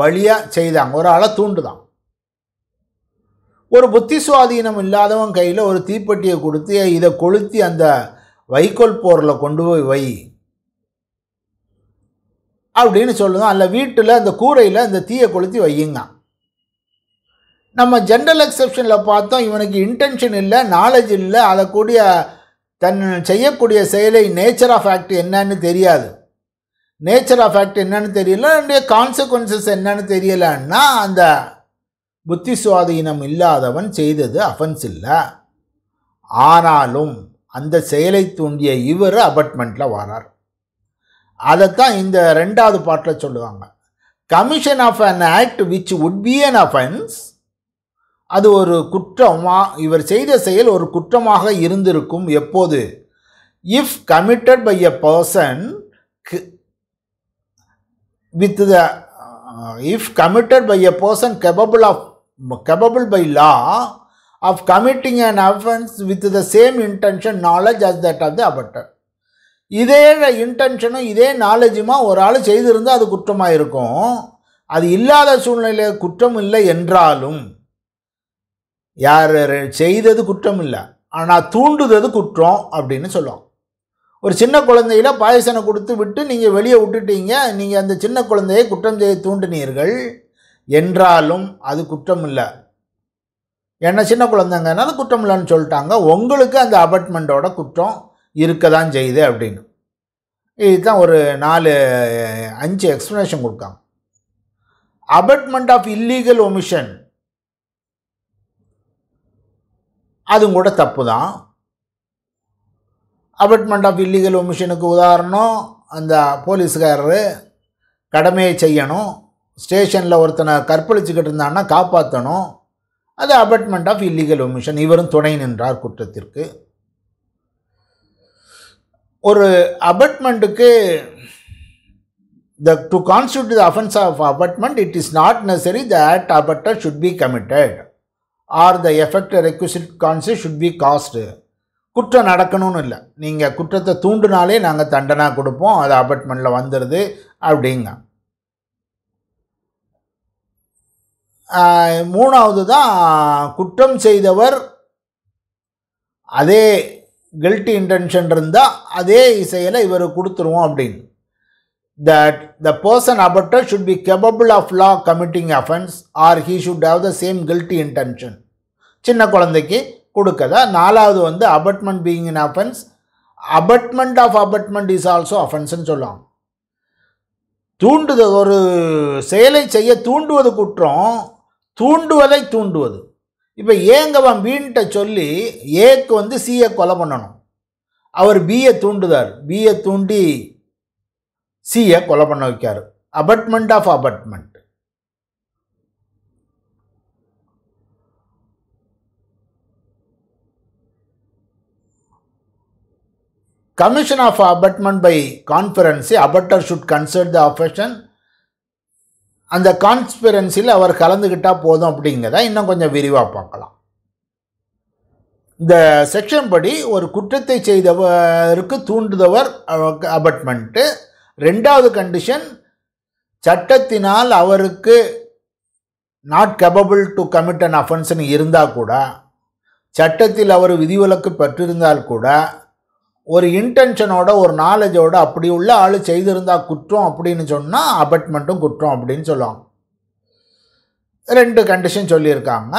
வழியாக செய்தாங்க ஒரு ஆளை தூண்டுதான் ஒரு புத்தி சுவாதீனம் இல்லாதவன் கையில் ஒரு தீப்பெட்டியை கொடுத்து இதை கொளுத்தி அந்த வைக்கோல் போரில் கொண்டு போய் வை அப்படின்னு சொல்லுதான் அந்த வீட்டில் அந்த கூரையில் அந்த தீயை கொளுத்தி வையுங்க நம்ம ஜென்ரல் எக்ஸப்ஷனில் பார்த்தோம் இவனுக்கு இன்டென்ஷன் இல்லை நாலேஜ் இல்லை அதை கூடிய தன் செய்யக்கூடிய செயலை நேச்சர் ஆஃப் ஆக்ட் என்னன்னு தெரியாது நேச்சர் ஆஃப் ஆக்ட் என்னன்னு தெரியல அதனுடைய கான்சிக்வன்சஸ் என்னன்னு தெரியலன்னா அந்த புத்தி சுவாதீனம் இல்லாதவன் செய்தது அஃபென்ஸ் இல்லை ஆனாலும் அந்த செயலை தூண்டிய இவர் அபார்ட்மெண்ட்டில் வரார் அதைத்தான் இந்த ரெண்டாவது பாட்டில் சொல்லுவாங்க commission of an act which would be an offence அது ஒரு குற்றமாக இவர் செய்த செயல் ஒரு குற்றமாக இருந்திருக்கும் எப்போது if committed by a person with the if committed by a person capable of capable by law of committing and offence with the same intention knowledge as that of the abettor இதே இன்டென்ஷனும் இதே நாலேஜுமா ஒரு ஆள் செய்திருந்தால் அது குற்றமாக இருக்கும் அது இல்லாத சூழ்நிலையில் குற்றம் இல்லை என்றாலும் யார் செய்தது குற்றம் இல்லை ஆனால் தூண்டுதது குற்றம் அப்படின்னு சொல்லுவாங்க ஒரு சின்ன குழந்தையில பாயசனை கொடுத்து விட்டு நீங்கள் வெளியே விட்டுட்டீங்க நீங்கள் அந்த சின்ன குழந்தையை குற்றம் செய்ய தூண்டினீர்கள் என்றாலும் அது குற்றம் இல்லை என்ன சின்ன குழந்தைங்கனால குற்றம் இல்லைன்னு சொல்லிட்டாங்க உங்களுக்கு அந்த அபார்ட்மெண்ட்டோட குற்றம் இருக்க தான் செய்யுது அப்படின்னு இதுதான் ஒரு நாலு அஞ்சு எக்ஸ்ப்ளனேஷன் கொடுக்காங்க அபார்ட்மெண்ட் ஆஃப் இல்லீகல் ஒமிஷன் அதுவும் கூட தப்பு தான் அபட்மெண்ட் ஆஃப் இல்லீகல் ஒமிஷனுக்கு உதாரணம் அந்த போலீஸ்காரர் கடமையை செய்யணும் ஸ்டேஷனில் ஒருத்தனை கற்பழிச்சுக்கிட்டு இருந்தான்னா காப்பாற்றணும் அது அபட்மெண்ட் ஆஃப் இல்லீகல் ஒமிஷன் இவரும் துணை நின்றார் குற்றத்திற்கு ஒரு அபட்மெண்ட்டுக்கு the to constitute the offence of abetment it is not necessary the act abetted should be committed or the effect requisite கான்சி ஷுட் பி காஸ்டு குற்றம் நடக்கணும்னு இல்லை நீங்கள் குற்றத்தை தூண்டினாலே நாங்கள் தண்டனாக கொடுப்போம் அது அபார்ட்மெண்ட்டில் வந்துடுது அப்படிங்க மூணாவது தான் குற்றம் செய்தவர் அதே கில்ட்டி இன்டென்ஷன் இருந்தால் அதே இசையில் இவர் கொடுத்துருவோம் அப்படின்னு that the person abettor should be capable of law committing offence or he should have the same guilty intention சின்ன குழந்தைக்கு கொடுக்கதா நாலாவது வந்து abetment being in offence abetment of abetment is also அஃபென்ஸ்ன்னு சொல்லுவாங்க தூண்டுதல் ஒரு செயலை செய்ய தூண்டுவது குற்றம் தூண்டுவதை தூண்டுவது இப்போ ஏங்கவன் பீன்ட்ட சொல்லி ஏக்கு வந்து சிஏ கொலை பண்ணணும் அவர் பிஏ தூண்டுதார் பிஏ தூண்டி சிஏ கொலை பண்ண வைக்கார் abetment of abetment Commission of abutment by conference, abutter should consult the affection. அந்த கான்ஸ்பிரன்சியில் அவர் கலந்துக்கிட்டால் போதும் அப்படிங்கிறத இன்னும் கொஞ்சம் விரிவாக பார்க்கலாம் இந்த செக்ஷன் படி ஒரு குற்றத்தை செய்தவருக்கு தூண்டுதவர் அபட்மெண்ட்டு ரெண்டாவது கண்டிஷன் சட்டத்தினால் அவருக்கு not capable to commit an அஃபென்ஸ்னு இருந்தால் கூட சட்டத்தில் அவர் விதிவிலக்கு பெற்றிருந்தால் கூட ஒரு இன்டென்ஷனோட ஒரு நாலேஜோட அப்படி உள்ள ஆள் செய்திருந்தா குற்றம் அப்படின்னு சொன்னால் அபட்மெண்ட்டும் குற்றம் அப்படின்னு சொல்லுவாங்க ரெண்டு கண்டிஷன் சொல்லியிருக்காங்க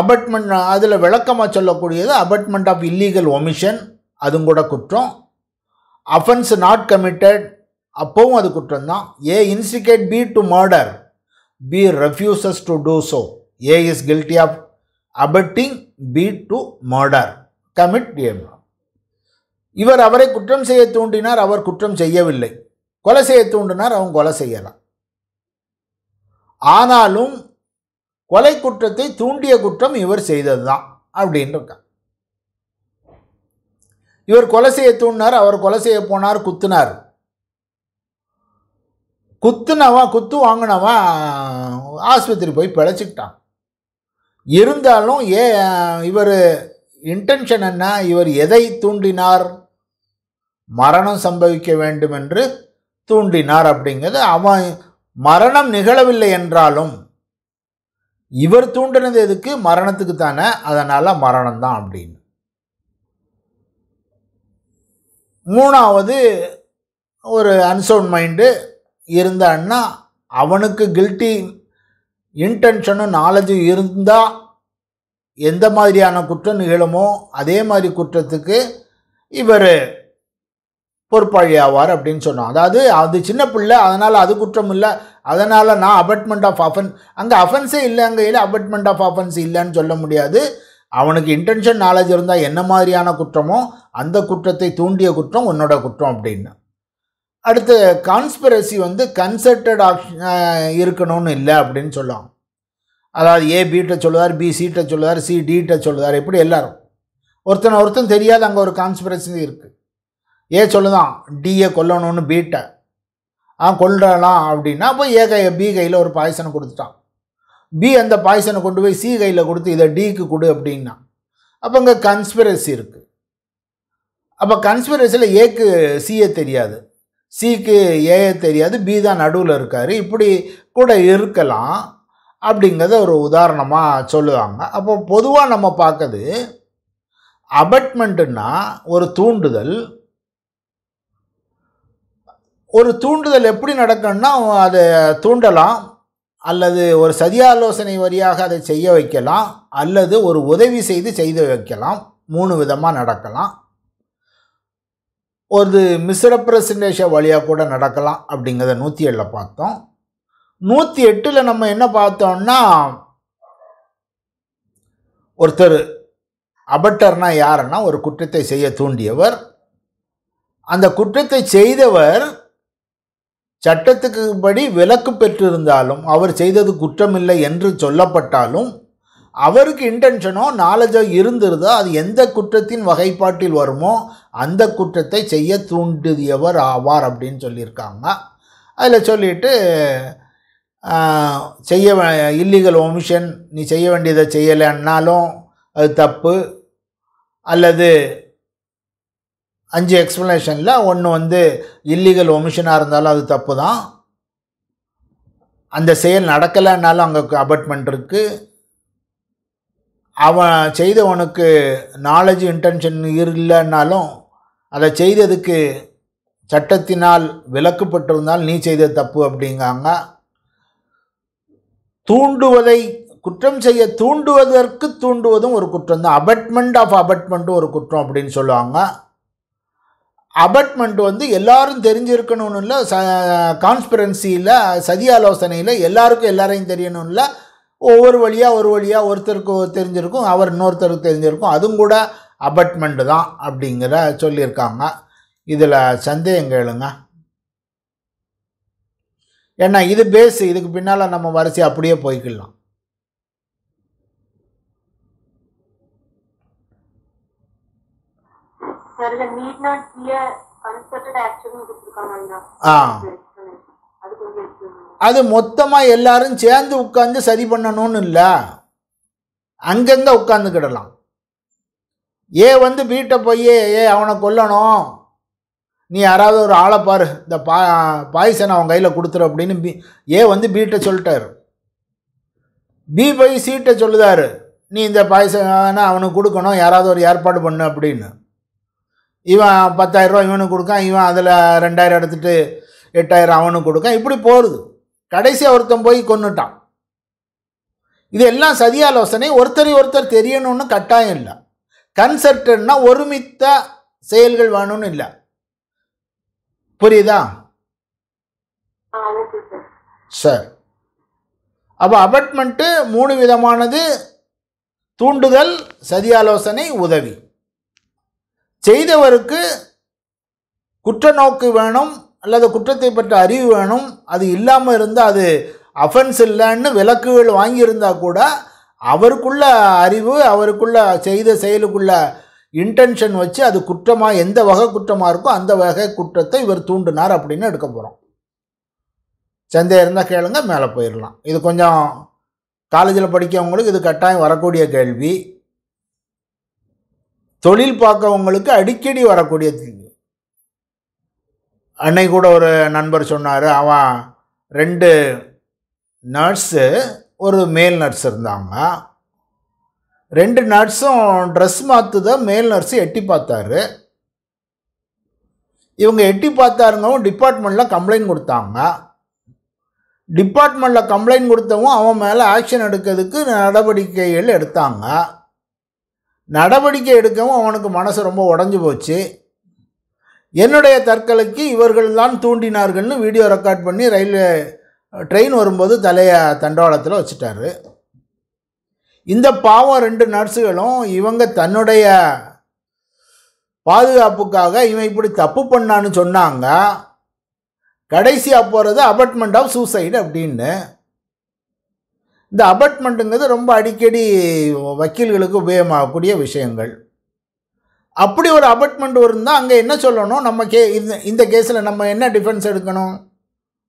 அபட்மெண்ட் அதில் விளக்கமாக சொல்லக்கூடியது அபட்மெண்ட் ஆஃப் இல்லீகல் ஒமிஷன் அதுவும் கூட குற்றம் அஃபென்ஸ் நாட் கமிட்டட் அப்போவும் அது குற்றம் தான் A instigate B to murder B refuses to do so A is guilty of abetting B to murder commit ஏமா இவர் அவரை குற்றம் செய்ய தூண்டினார் அவர் குற்றம் செய்யவில்லை கொலை செய்ய தூண்டினார் அவன் கொலை செய்யலாம் ஆனாலும் கொலை குற்றத்தை தூண்டிய குற்றம் இவர் செய்தது தான் அப்படின்னு இவர் கொலை செய்ய தூண்டினார் அவர் கொலை செய்ய போனார் குத்துனார் குத்துனவன் குத்து வாங்கினவன் ஆஸ்பத்திரி போய் பிழைச்சிக்கிட்டான் இருந்தாலும் ஏ இவர் இன்டென்ஷன் என்ன இவர் எதை தூண்டினார் மரணம் சம்பவிக்க வேண்டும் என்று தூண்டினார் அப்படிங்கிறது அவன் மரணம் நிகழவில்லை என்றாலும் இவர் தூண்டினது எதுக்கு மரணத்துக்கு தானே அதனால் மரணம் தான் அப்படின்னு மூணாவது ஒரு அன்சவுண்ட் மைண்டு இருந்தான்னா அவனுக்கு கில்ட்டி இன்டென்ஷனும் நாலேஜும் இருந்தால் எந்த மாதிரியான குற்றம் நிகழுமோ அதே மாதிரி குற்றத்துக்கு இவர் பொறுப்பாளி ஆவார் அப்படின்னு சொன்னோம் அதாவது அது சின்ன பிள்ளை அதனால் அது குற்றம் இல்லை அதனால் நான் அபட்மெண்ட் ஆஃப் அஃபன்ஸ் அங்கே அஃபென்ஸே இல்லை அபட்மெண்ட் ஆஃப் அஃபென்ஸ் இல்லைன்னு சொல்ல முடியாது அவனுக்கு இன்டென்ஷன் நாலேஜ் இருந்தால் என்ன மாதிரியான குற்றமோ அந்த குற்றத்தை தூண்டிய குற்றம் உன்னோட குற்றம் அப்படின்னு அடுத்து கான்ஸ்பிரசி வந்து கன்சர்டட் ஆப்ஷன் இருக்கணும்னு இல்லை அப்படின்னு சொல்லலாம் அதாவது ஏ பீட்டை சொல்லுவார் பி சீட்டை சொல்லுவார் சி டீட்டை சொல்லுவார் எப்படி எல்லாரும் ஒருத்தனை ஒருத்தன் தெரியாது அங்கே ஒரு கான்ஸ்பிரசி இருக்குது ஏ சொல்லுதான் டிஏ கொல்லணும்னு பீட்டை ஆ கொல்லலாம் அப்படின்னா அப்போ ஏ கை பி கையில் ஒரு பாய்சனை கொடுத்துட்டான் பி அந்த பாய்சனை கொண்டு போய் சி கையில் கொடுத்து இதை டிக்கு கொடு அப்படின்னா அப்போ இங்கே கன்ஸ்பிரசி இருக்குது அப்போ கன்ஸ்பிரசியில் ஏக்கு சியை தெரியாது சிக்கு ஏஏ தெரியாது பி தான் நடுவில் இருக்கார் இப்படி கூட இருக்கலாம் அப்படிங்கிறத ஒரு உதாரணமாக சொல்லுவாங்க அப்போ பொதுவாக நம்ம பார்க்குறது அபட்மெண்ட்டுன்னா ஒரு தூண்டுதல் ஒரு தூண்டுதல் எப்படி நடக்கணும்னா அதை தூண்டலாம் அல்லது ஒரு சதியாலோசனை வழியாக அதை செய்ய வைக்கலாம் அல்லது ஒரு உதவி செய்து செய்து வைக்கலாம் மூணு விதமாக நடக்கலாம் ஒரு மிஸ்ரெப்ரசன்டேஷன் வழியாக கூட நடக்கலாம் அப்படிங்கிறத நூற்றி ஏழில் பார்த்தோம் நூற்றி எட்டில் நம்ம என்ன பார்த்தோம்னா ஒருத்தர் அபட்டர்னா யாருன்னா ஒரு குற்றத்தை செய்ய தூண்டியவர் அந்த குற்றத்தை செய்தவர் சட்டத்துக்கு படி விலக்கு பெற்றிருந்தாலும் அவர் செய்தது குற்றமில்லை என்று சொல்லப்பட்டாலும் அவருக்கு இன்டென்ஷனோ நாலேஜோ இருந்திருந்தோ அது எந்த குற்றத்தின் வகைப்பாட்டில் வருமோ அந்த குற்றத்தை செய்ய தூண்டியவர் ஆவார் அப்படின்னு சொல்லியிருக்காங்க அதில் சொல்லிட்டு செய்ய இல்லீகல் ஒமிஷன் நீ செய்ய வேண்டியதை செய்யலைன்னாலும் அது தப்பு அல்லது அஞ்சு எக்ஸ்ப்ளனேஷனில் ஒன்று வந்து இல்லீகல் ஒமிஷனாக இருந்தாலும் அது தப்பு தான் அந்த செயல் நடக்கலைன்னாலும் அங்கே அபார்ட்மெண்ட் இருக்குது அவன் செய்தவனுக்கு நாலேஜ் இன்டென்ஷன் இல்லைன்னாலும் அதை செய்ததுக்கு சட்டத்தினால் விலக்கப்பட்டிருந்தால் நீ செய்த தப்பு அப்படிங்காங்க தூண்டுவதை குற்றம் செய்ய தூண்டுவதற்கு தூண்டுவதும் ஒரு குற்றம் தான் அபட்மெண்ட் ஆஃப் அபட்மெண்ட்டும் ஒரு குற்றம் அப்படின்னு சொல்லுவாங்க அபட்மெண்ட் வந்து எல்லாரும் தெரிஞ்சிருக்கணும்னு இல்லை ச கான்ஸ்பிரன்சியில் சதி ஆலோசனையில் எல்லாருக்கும் எல்லாரையும் தெரியணும் இல்லை ஒவ்வொரு வழியாக ஒரு வழியாக ஒருத்தருக்கு தெரிஞ்சிருக்கும் அவர் இன்னொருத்தருக்கு தெரிஞ்சிருக்கும் அதுவும் கூட அபட்மெண்ட்டு தான் அப்படிங்கிற சொல்லியிருக்காங்க இதில் சந்தேகம் கேளுங்க ஏன்னா இது பேஸ் இதுக்கு பின்னால் நம்ம வரிசை அப்படியே போய்க்கலாம் ஆ அது மொத்தமாக எல்லாரும் சேர்ந்து உட்காந்து சரி பண்ணணும்னு இல்லை அங்கங்கே உட்காந்துக்கிடலாம் ஏ வந்து வீட்டை போய் ஏ அவனை கொல்லணும் நீ யாராவது ஒரு ஆளை பாரு இந்த பா நான் அவன் கையில் கொடுத்துரு அப்படின்னு பி ஏ வந்து பீட்டை சொல்லிட்டார் பி போய் சீட்டை சொல்லுதாரு நீ இந்த பாய்சனை அவனுக்கு கொடுக்கணும் யாராவது ஒரு ஏற்பாடு பண்ணு அப்படின்னு இவன் பத்தாயிரரூவா இவனுக்கு கொடுக்கான் இவன் அதில் ரெண்டாயிரம் எடுத்துகிட்டு எட்டாயிரம் அவனுக்கு கொடுக்கான் இப்படி போகிறது கடைசியாக ஒருத்தன் போய் கொன்னுட்டான் இது எல்லாம் சதியாலோசனை ஒருத்தரை ஒருத்தர் தெரியணும்னு கட்டாயம் இல்லை கன்சர்ட்னா ஒருமித்த செயல்கள் வேணும்னு இல்லை புரியுதா சார் அப்போ அபார்ட்மெண்ட்டு மூணு விதமானது தூண்டுதல் சதியாலோசனை உதவி செய்தவருக்கு குற்ற நோக்கு வேணும் அல்லது குற்றத்தை பற்ற அறிவு வேணும் அது இல்லாமல் இருந்தால் அது அஃபென்ஸ் இல்லைன்னு விளக்குகள் வாங்கியிருந்தால் கூட அவருக்குள்ள அறிவு அவருக்குள்ள செய்த செயலுக்குள்ள இன்டென்ஷன் வச்சு அது குற்றமாக எந்த வகை குற்றமாக இருக்கோ அந்த வகை குற்றத்தை இவர் தூண்டினார் அப்படின்னு எடுக்க போகிறோம் சந்தேகம் இருந்தால் கேளுங்க மேலே போயிடலாம் இது கொஞ்சம் காலேஜில் படிக்கிறவங்களுக்கு இது கட்டாயம் வரக்கூடிய கேள்வி தொழில் பார்க்கவங்களுக்கு அடிக்கடி வரக்கூடிய அன்னை கூட ஒரு நண்பர் சொன்னார் அவன் ரெண்டு நர்ஸு ஒரு மேல் நர்ஸ் இருந்தாங்க ரெண்டு நர்ஸும் ட்ரெஸ் தான் மேல் நர்ஸு எட்டி பார்த்தாரு இவங்க எட்டி பார்த்தாருங்கவும் டிபார்ட்மெண்ட்டில் கம்ப்ளைண்ட் கொடுத்தாங்க டிபார்ட்மெண்ட்டில் கம்ப்ளைண்ட் கொடுத்தவும் அவன் மேலே ஆக்ஷன் எடுக்கிறதுக்கு நடவடிக்கைகள் எடுத்தாங்க நடவடிக்கை எடுக்கவும் அவனுக்கு மனசு ரொம்ப உடஞ்சி போச்சு என்னுடைய தற்கொலைக்கு இவர்கள் தான் தூண்டினார்கள்னு வீடியோ ரெக்கார்ட் பண்ணி ரயில்வே ட்ரெயின் வரும்போது தலையை தண்டவாளத்தில் வச்சுட்டாரு இந்த பாவம் ரெண்டு நர்ஸுகளும் இவங்க தன்னுடைய பாதுகாப்புக்காக இவன் இப்படி தப்பு பண்ணான்னு சொன்னாங்க கடைசியாக போகிறது அபார்ட்மெண்ட் ஆஃப் சூசைடு அப்படின்னு இந்த அபார்ட்மெண்ட்டுங்கிறது ரொம்ப அடிக்கடி வக்கீல்களுக்கு உபயோகமாகக்கூடிய விஷயங்கள் அப்படி ஒரு அபார்ட்மெண்ட் இருந்தால் அங்கே என்ன சொல்லணும் நம்ம கே இந்த இந்த கேஸில் நம்ம என்ன டிஃபென்ஸ் எடுக்கணும்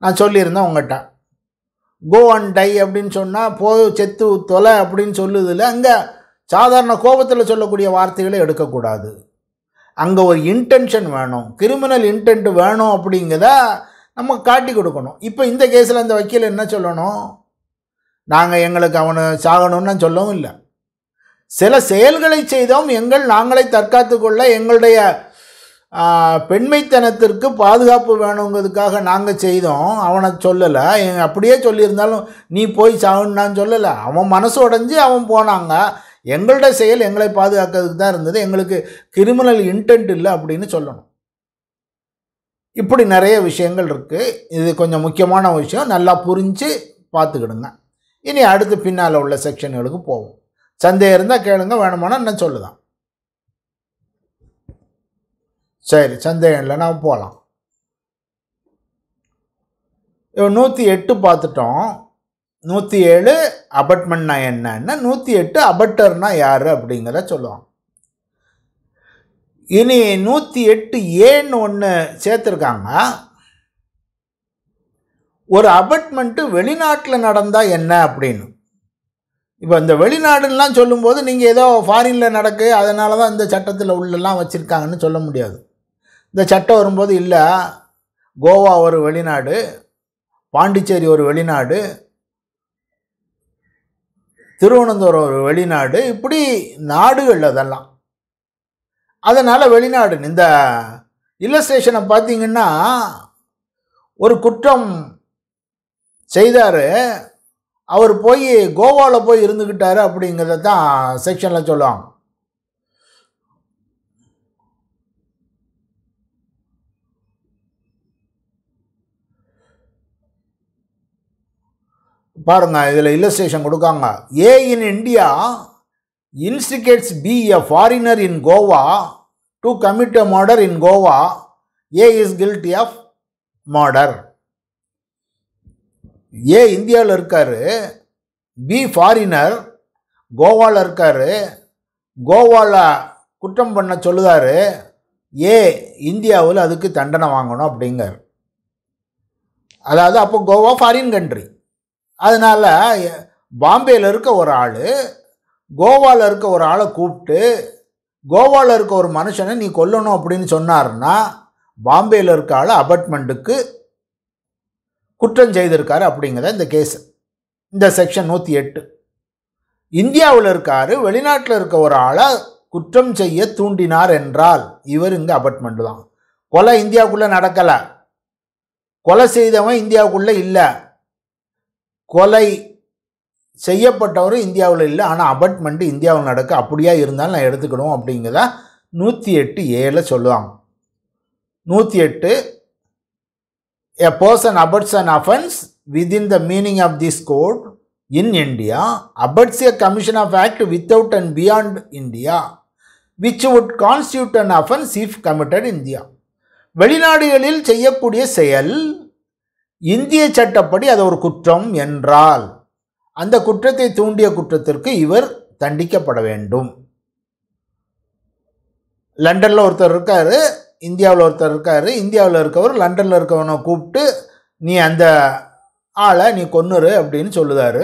நான் சொல்லியிருந்தேன் உங்கள்கிட்ட கோ அண்ட் டை அப்படின்னு சொன்னால் போ செத்து தொலை அப்படின்னு சொல்லுதில்ல அங்கே சாதாரண கோபத்தில் சொல்லக்கூடிய வார்த்தைகளை எடுக்கக்கூடாது அங்கே ஒரு இன்டென்ஷன் வேணும் கிரிமினல் இன்டென்ட் வேணும் அப்படிங்கிறத நம்ம காட்டி கொடுக்கணும் இப்போ இந்த கேஸில் அந்த வக்கீல் என்ன சொல்லணும் நாங்கள் எங்களுக்கு அவனை சாகணும்னு சொல்லவும் இல்லை சில செயல்களை செய்தோம் எங்கள் நாங்களே தற்காத்து கொள்ள எங்களுடைய பெண்மைத்தனத்திற்கு பாதுகாப்பு வேணுங்கிறதுக்காக நாங்கள் செய்தோம் அவனை சொல்லலை அப்படியே சொல்லியிருந்தாலும் நீ போய் சாகுன்னு சொல்லலை அவன் மனசு உடஞ்சி அவன் போனாங்க எங்களோட செயல் எங்களை பாதுகாக்கிறதுக்கு தான் இருந்தது எங்களுக்கு கிரிமினல் இன்டென்ட் இல்லை அப்படின்னு சொல்லணும் இப்படி நிறைய விஷயங்கள் இருக்குது இது கொஞ்சம் முக்கியமான விஷயம் நல்லா புரிஞ்சு பார்த்துக்கிடுங்க இனி அடுத்து பின்னால் உள்ள செக்ஷன்களுக்கு போவோம் சந்தேகம் இருந்தால் கேளுங்க வேணுமானா என்ன சொல்லுதான் சரி சந்தேகம் இல்லை நாம் போகலாம் நூற்றி எட்டு பார்த்துட்டோம் நூற்றி ஏழு அபட்மெண்ட்னா என்னன்னா நூற்றி எட்டு அபட்டர்னா யார் அப்படிங்கிறத சொல்லுவாங்க இனி நூற்றி எட்டு ஏன்னு ஒன்று சேர்த்துருக்காங்க ஒரு அபட்மெண்ட்டு வெளிநாட்டில் நடந்தால் என்ன அப்படின்னு இப்போ இந்த வெளிநாடுலாம் சொல்லும்போது நீங்கள் ஏதோ ஃபாரினில் நடக்கு அதனால தான் இந்த சட்டத்தில் உள்ளெல்லாம் வச்சுருக்காங்கன்னு சொல்ல முடியாது இந்த சட்டம் வரும்போது இல்லை கோவா ஒரு வெளிநாடு பாண்டிச்சேரி ஒரு வெளிநாடு திருவனந்தபுரம் ஒரு வெளிநாடு இப்படி நாடுகள் அதெல்லாம் அதனால் வெளிநாடு இந்த இல்லஸ்டேஷனை பார்த்தீங்கன்னா ஒரு குற்றம் செய்தார் அவர் போய் கோவாவில் போய் இருந்துக்கிட்டாரு அப்படிங்கிறத தான் செக்ஷனில் சொல்லுவாங்க பாருங்கள் இதில் இல்லஸ்ட்ரேஷன் கொடுக்காங்க A in India instigates B a foreigner in Goa to commit a murder in Goa A is guilty of murder A இந்தியாவில் இருக்கார் பி ஃபாரினர் கோவாவில் இருக்கார் கோவாவில் குற்றம் பண்ண சொல்லுதார் ஏ இந்தியாவில் அதுக்கு தண்டனை வாங்கணும் அப்படிங்கிறார் அதாவது அப்போ கோவா ஃபாரின் கண்ட்ரி அதனால் பாம்பேயில் இருக்க ஒரு ஆள் கோவாவில் இருக்க ஒரு ஆளை கூப்பிட்டு கோவாவில் இருக்க ஒரு மனுஷனை நீ கொல்லணும் அப்படின்னு சொன்னார்னா பாம்பேயில் இருக்க ஆள் அபார்ட்மெண்ட்டுக்கு குற்றம் செய்திருக்காரு அப்படிங்கிறத இந்த கேஸ் இந்த செக்ஷன் நூற்றி எட்டு இந்தியாவில் இருக்கார் வெளிநாட்டில் இருக்க ஒரு ஆளை குற்றம் செய்ய தூண்டினார் என்றால் இவர் இந்த அபார்ட்மெண்ட் தான் கொலை இந்தியாவுக்குள்ளே நடக்கலை கொலை செய்தவன் இந்தியாவுக்குள்ளே இல்லை கொலை செய்யப்பட்டவரும் இந்தியாவில் இல்லை ஆனால் அபட்மெண்ட் இந்தியாவில் நடக்க அப்படியா இருந்தாலும் நான் எடுத்துக்கணும் அப்படிங்கிறதா நூற்றி எட்டு ஏழில் சொல்லுவாங்க நூற்றி எட்டு a person abets and offence within the meaning of this code in India abets a commission of act without and beyond India which would constitute and offence if committed India வெளிநாடுகளில் செய்யக்கூடிய செயல் இந்திய சட்டப்படி அது ஒரு குற்றம் என்றால் அந்த குற்றத்தை தூண்டிய குற்றத்திற்கு இவர் தண்டிக்கப்பட வேண்டும் லண்டனில் ஒருத்தர் இருக்கார் இந்தியாவில் ஒருத்தர் இருக்கார் இந்தியாவில் இருக்கவர் லண்டனில் இருக்கவனை கூப்பிட்டு நீ அந்த ஆளை நீ கொன்னுரு அப்படின்னு சொல்லுதார்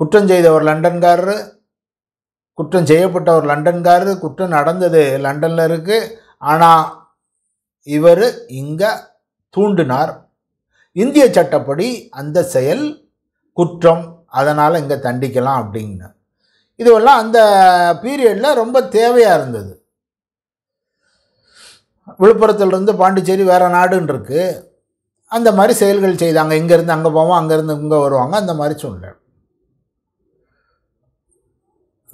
குற்றம் செய்தவர் லண்டன்காரர் குற்றம் செய்யப்பட்டவர் லண்டன்காரர் குற்றம் நடந்தது லண்டனில் இருக்குது ஆனால் இவர் இங்கே தூண்டினார் இந்திய சட்டப்படி அந்த செயல் குற்றம் அதனால் இங்கே தண்டிக்கலாம் அப்படின்னு இதுவெல்லாம் அந்த பீரியடில் ரொம்ப தேவையாக இருந்தது விழுப்புரத்துலேருந்து பாண்டிச்சேரி வேறு நாடுன்னு இருக்குது அந்த மாதிரி செயல்கள் செய்தாங்க இங்கேருந்து அங்கே போவோம் அங்கேருந்து இங்கே வருவாங்க அந்த மாதிரி சொல்கிறேன்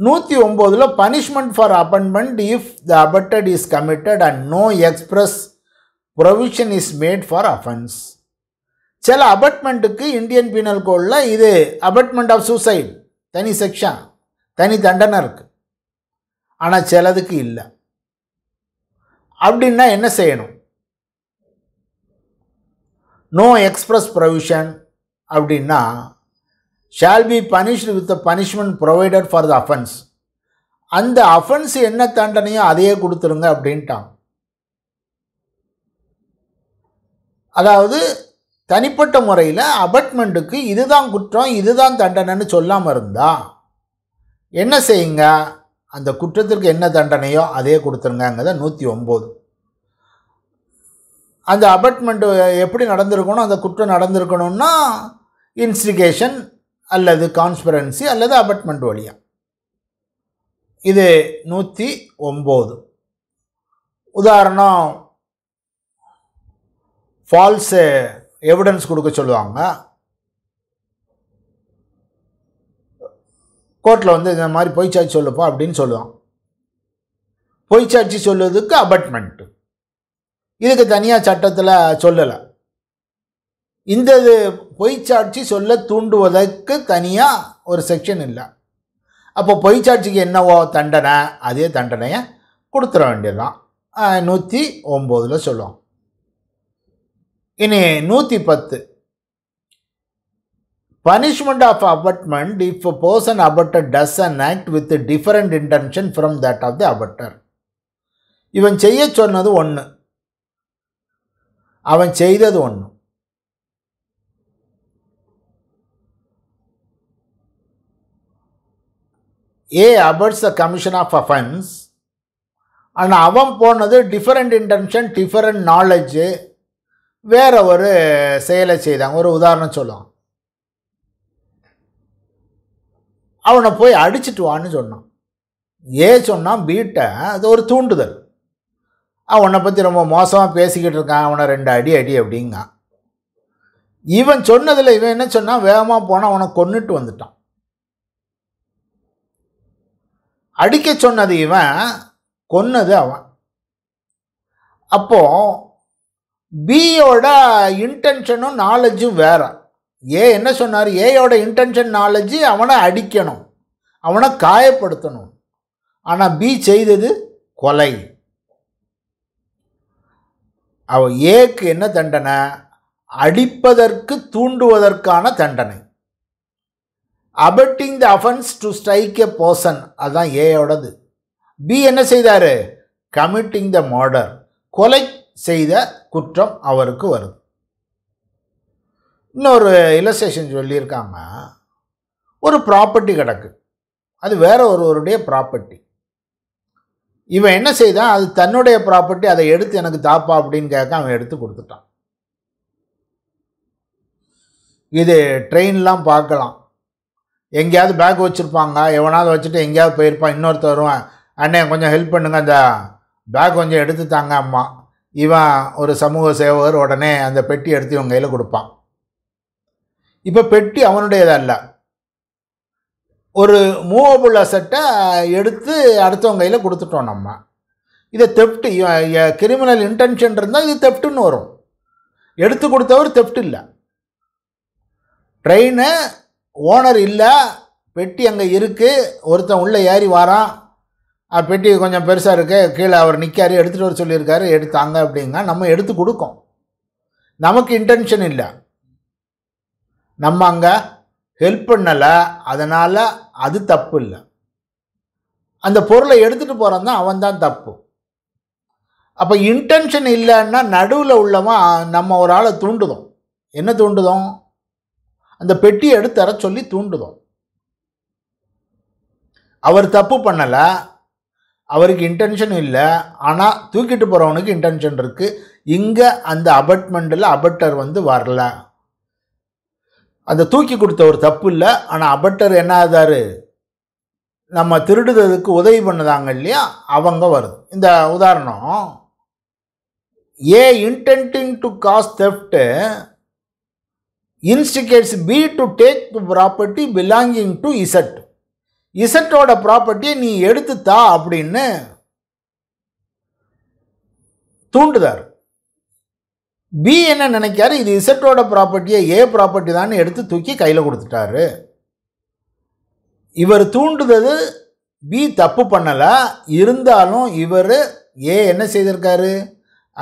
நூற்றி ஒம்போதில் punishment for appointment if the abetted is committed and no express provision is made for offence சில அபட்மெண்ட்டுக்கு இந்தியன் பீனல் கோடில் இது அபட்மெண்ட் ஆஃப் சூசைட் தனி செக்ஷன் தனி தண்டனை இருக்குது ஆனால் சிலதுக்கு இல்லை அப்படின்னா என்ன செய்யணும் நோ எக்ஸ்பிரஸ் ப்ரொவிஷன் அப்படின்னா shall be punished with the punishment provided for the offence அந்த அஃபென்ஸ் என்ன தண்டனையோ அதையே கொடுத்துருங்க அப்படின்ட்டான் அதாவது தனிப்பட்ட முறையில் அபட்மெண்ட்டுக்கு இதுதான் குற்றம் இதுதான் தண்டனைன்னு சொல்லாமல் இருந்தால் என்ன செய்யுங்க அந்த குற்றத்திற்கு என்ன தண்டனையோ அதே கொடுத்துருங்கங்கிறத நூற்றி ஒம்பது அந்த அபட்மெண்ட்டு எப்படி நடந்திருக்கணும் அந்த குற்றம் நடந்திருக்கணும்னா இன்ஸ்டிகேஷன் அல்லது கான்ஸ்பரன்சி அல்லது அபட்மெண்ட் வழியாக இது நூற்றி ஒம்பது உதாரணம் ஃபால்ஸு எவிடன்ஸ் கொடுக்க சொல்லுவாங்க கோர்ட்டில் வந்து இந்த மாதிரி பொய்ச்சாட்சி சொல்லுப்போம் அப்படின்னு சொல்லுவான் பொய்ச்சாட்சி சொல்லுவதுக்கு அபட்மெண்ட்டு இதுக்கு தனியாக சட்டத்தில் சொல்லலை இந்த இது பொய்ச்சாட்சி சொல்ல தூண்டுவதற்கு தனியாக ஒரு செக்ஷன் இல்லை அப்போ பொய்ச்சாட்சிக்கு என்னவோ தண்டனை அதே தண்டனையை கொடுத்துட வேண்டியதுதான் நூற்றி ஒம்போதில் சொல்லுவோம் இனி நூற்றி பத்து punishment of abetment if a person abettor does and act with different intention from that of the abettor இவன் செய்ய சொன்னது ஒன்று அவன் செய்தது ஒன்று A abets a commission of offence ஆனால் அவன் போனது டிஃபரெண்ட் இன்டென்ஷன் டிஃபரெண்ட் நாலேஜு வேற ஒரு செயலை செய்தாங்க ஒரு உதாரணம் சொல்லுவான் அவனை போய் அடிச்சிட்டு வான்னு சொன்னான் ஏன் சொன்னான் பீட்டை அது ஒரு தூண்டுதல் அவனை பற்றி ரொம்ப மோசமாக பேசிக்கிட்டு இருக்கான் அவனை ரெண்டு அடி அடி அப்படிங்கான் இவன் சொன்னதில் இவன் என்ன சொன்னான் வேகமாக போனால் அவனை கொண்டுட்டு வந்துட்டான் அடிக்க சொன்னது இவன் கொன்னது அவன் அப்போது பியோட இன்டென்ஷனும் நாலேஜும் வேறு ஏ என்ன சொன்னார் ஏயோட இன்டென்ஷன் நாலேஜ் அவனை அடிக்கணும் அவனை காயப்படுத்தணும் ஆனால் பி செய்தது கொலை அவ ஏக்கு என்ன தண்டனை அடிப்பதற்கு தூண்டுவதற்கான தண்டனை abetting the offence to strike a person அதுதான் ஏயோடது பி என்ன செய்தார் கமிட்டிங் த மர்டர் கொலை செய்த குற்றம் அவருக்கு வருது இன்னொரு இலஸ்டேஷன் சொல்லியிருக்காங்க ஒரு ப்ராப்பர்ட்டி கிடக்கு அது வேற ஒருவருடைய ப்ராப்பர்ட்டி இவன் என்ன செய்தான் அது தன்னுடைய ப்ராப்பர்ட்டி அதை எடுத்து எனக்கு தாப்பா அப்படின்னு கேட்க அவன் எடுத்து கொடுத்துட்டான் இது ட்ரெயின்லாம் பார்க்கலாம் எங்கேயாவது பேக் வச்சுருப்பாங்க எவனாவது வச்சுட்டு எங்கேயாவது போயிருப்பான் இன்னொருத்தர் வருவேன் அண்ணே கொஞ்சம் ஹெல்ப் பண்ணுங்க அந்த பேக் கொஞ்சம் எடுத்து தாங்க அம்மா இவன் ஒரு சமூக சேவகர் உடனே அந்த பெட்டி எடுத்து இவன் கையில் கொடுப்பான் இப்போ பெட்டி அவனுடையதல்ல ஒரு மூவபுள் அசட்டை எடுத்து அடுத்தவங்க கையில் கொடுத்துட்டோம் நம்ம இதை தெப்ட் கிரிமினல் இன்டென்ஷன் இருந்தால் இது தெப்ட்டுன்னு வரும் எடுத்து கொடுத்தவர் தெப்ட் இல்லை ட்ரெயினு ஓனர் இல்லை பெட்டி அங்கே இருக்குது ஒருத்தன் உள்ளே ஏறி வாரான் பெட்டி கொஞ்சம் பெருசாக இருக்கு கீழே அவர் நிற்காரு எடுத்துகிட்டு வர சொல்லியிருக்காரு எடுத்தாங்க அப்படிங்க நம்ம எடுத்து கொடுக்கோம் நமக்கு இன்டென்ஷன் இல்லை நம்ம அங்கே ஹெல்ப் பண்ணலை அதனால் அது தப்பு இல்லை அந்த பொருளை எடுத்துகிட்டு போகிறோம் தான் அவன் தான் தப்பு அப்போ இன்டென்ஷன் இல்லைன்னா நடுவில் உள்ளவன் நம்ம ஒரு ஆளை தூண்டுதோம் என்ன தூண்டுதோம் அந்த பெட்டியை எடுத்து தர சொல்லி தூண்டுதோம் அவர் தப்பு பண்ணலை அவருக்கு இன்டென்ஷன் இல்லை ஆனால் தூக்கிட்டு போகிறவனுக்கு இன்டென்ஷன் இருக்குது இங்கே அந்த அபட்மெண்ட்டில் அபட்டர் வந்து வரல அந்த தூக்கி கொடுத்த ஒரு தப்பு இல்லை ஆனால் அபட்டர் என்ன ஆதார் நம்ம திருடுறதுக்கு உதவி பண்ணதாங்க இல்லையா அவங்க வருது இந்த உதாரணம் A intending to cause theft instigates B to take property belonging to Z இசட்டோட ப்ராப்பர்ட்டியை நீ எடுத்துத்தா அப்படின்னு தூண்டுதார் பி என்ன நினைக்காரு இது இசட்டோட ப்ராப்பர்ட்டியை ஏ ப்ராப்பர்ட்டி தான் எடுத்து தூக்கி கையில் கொடுத்துட்டாரு இவர் தூண்டுதது பி தப்பு பண்ணலை இருந்தாலும் இவர் ஏ என்ன செய்திருக்காரு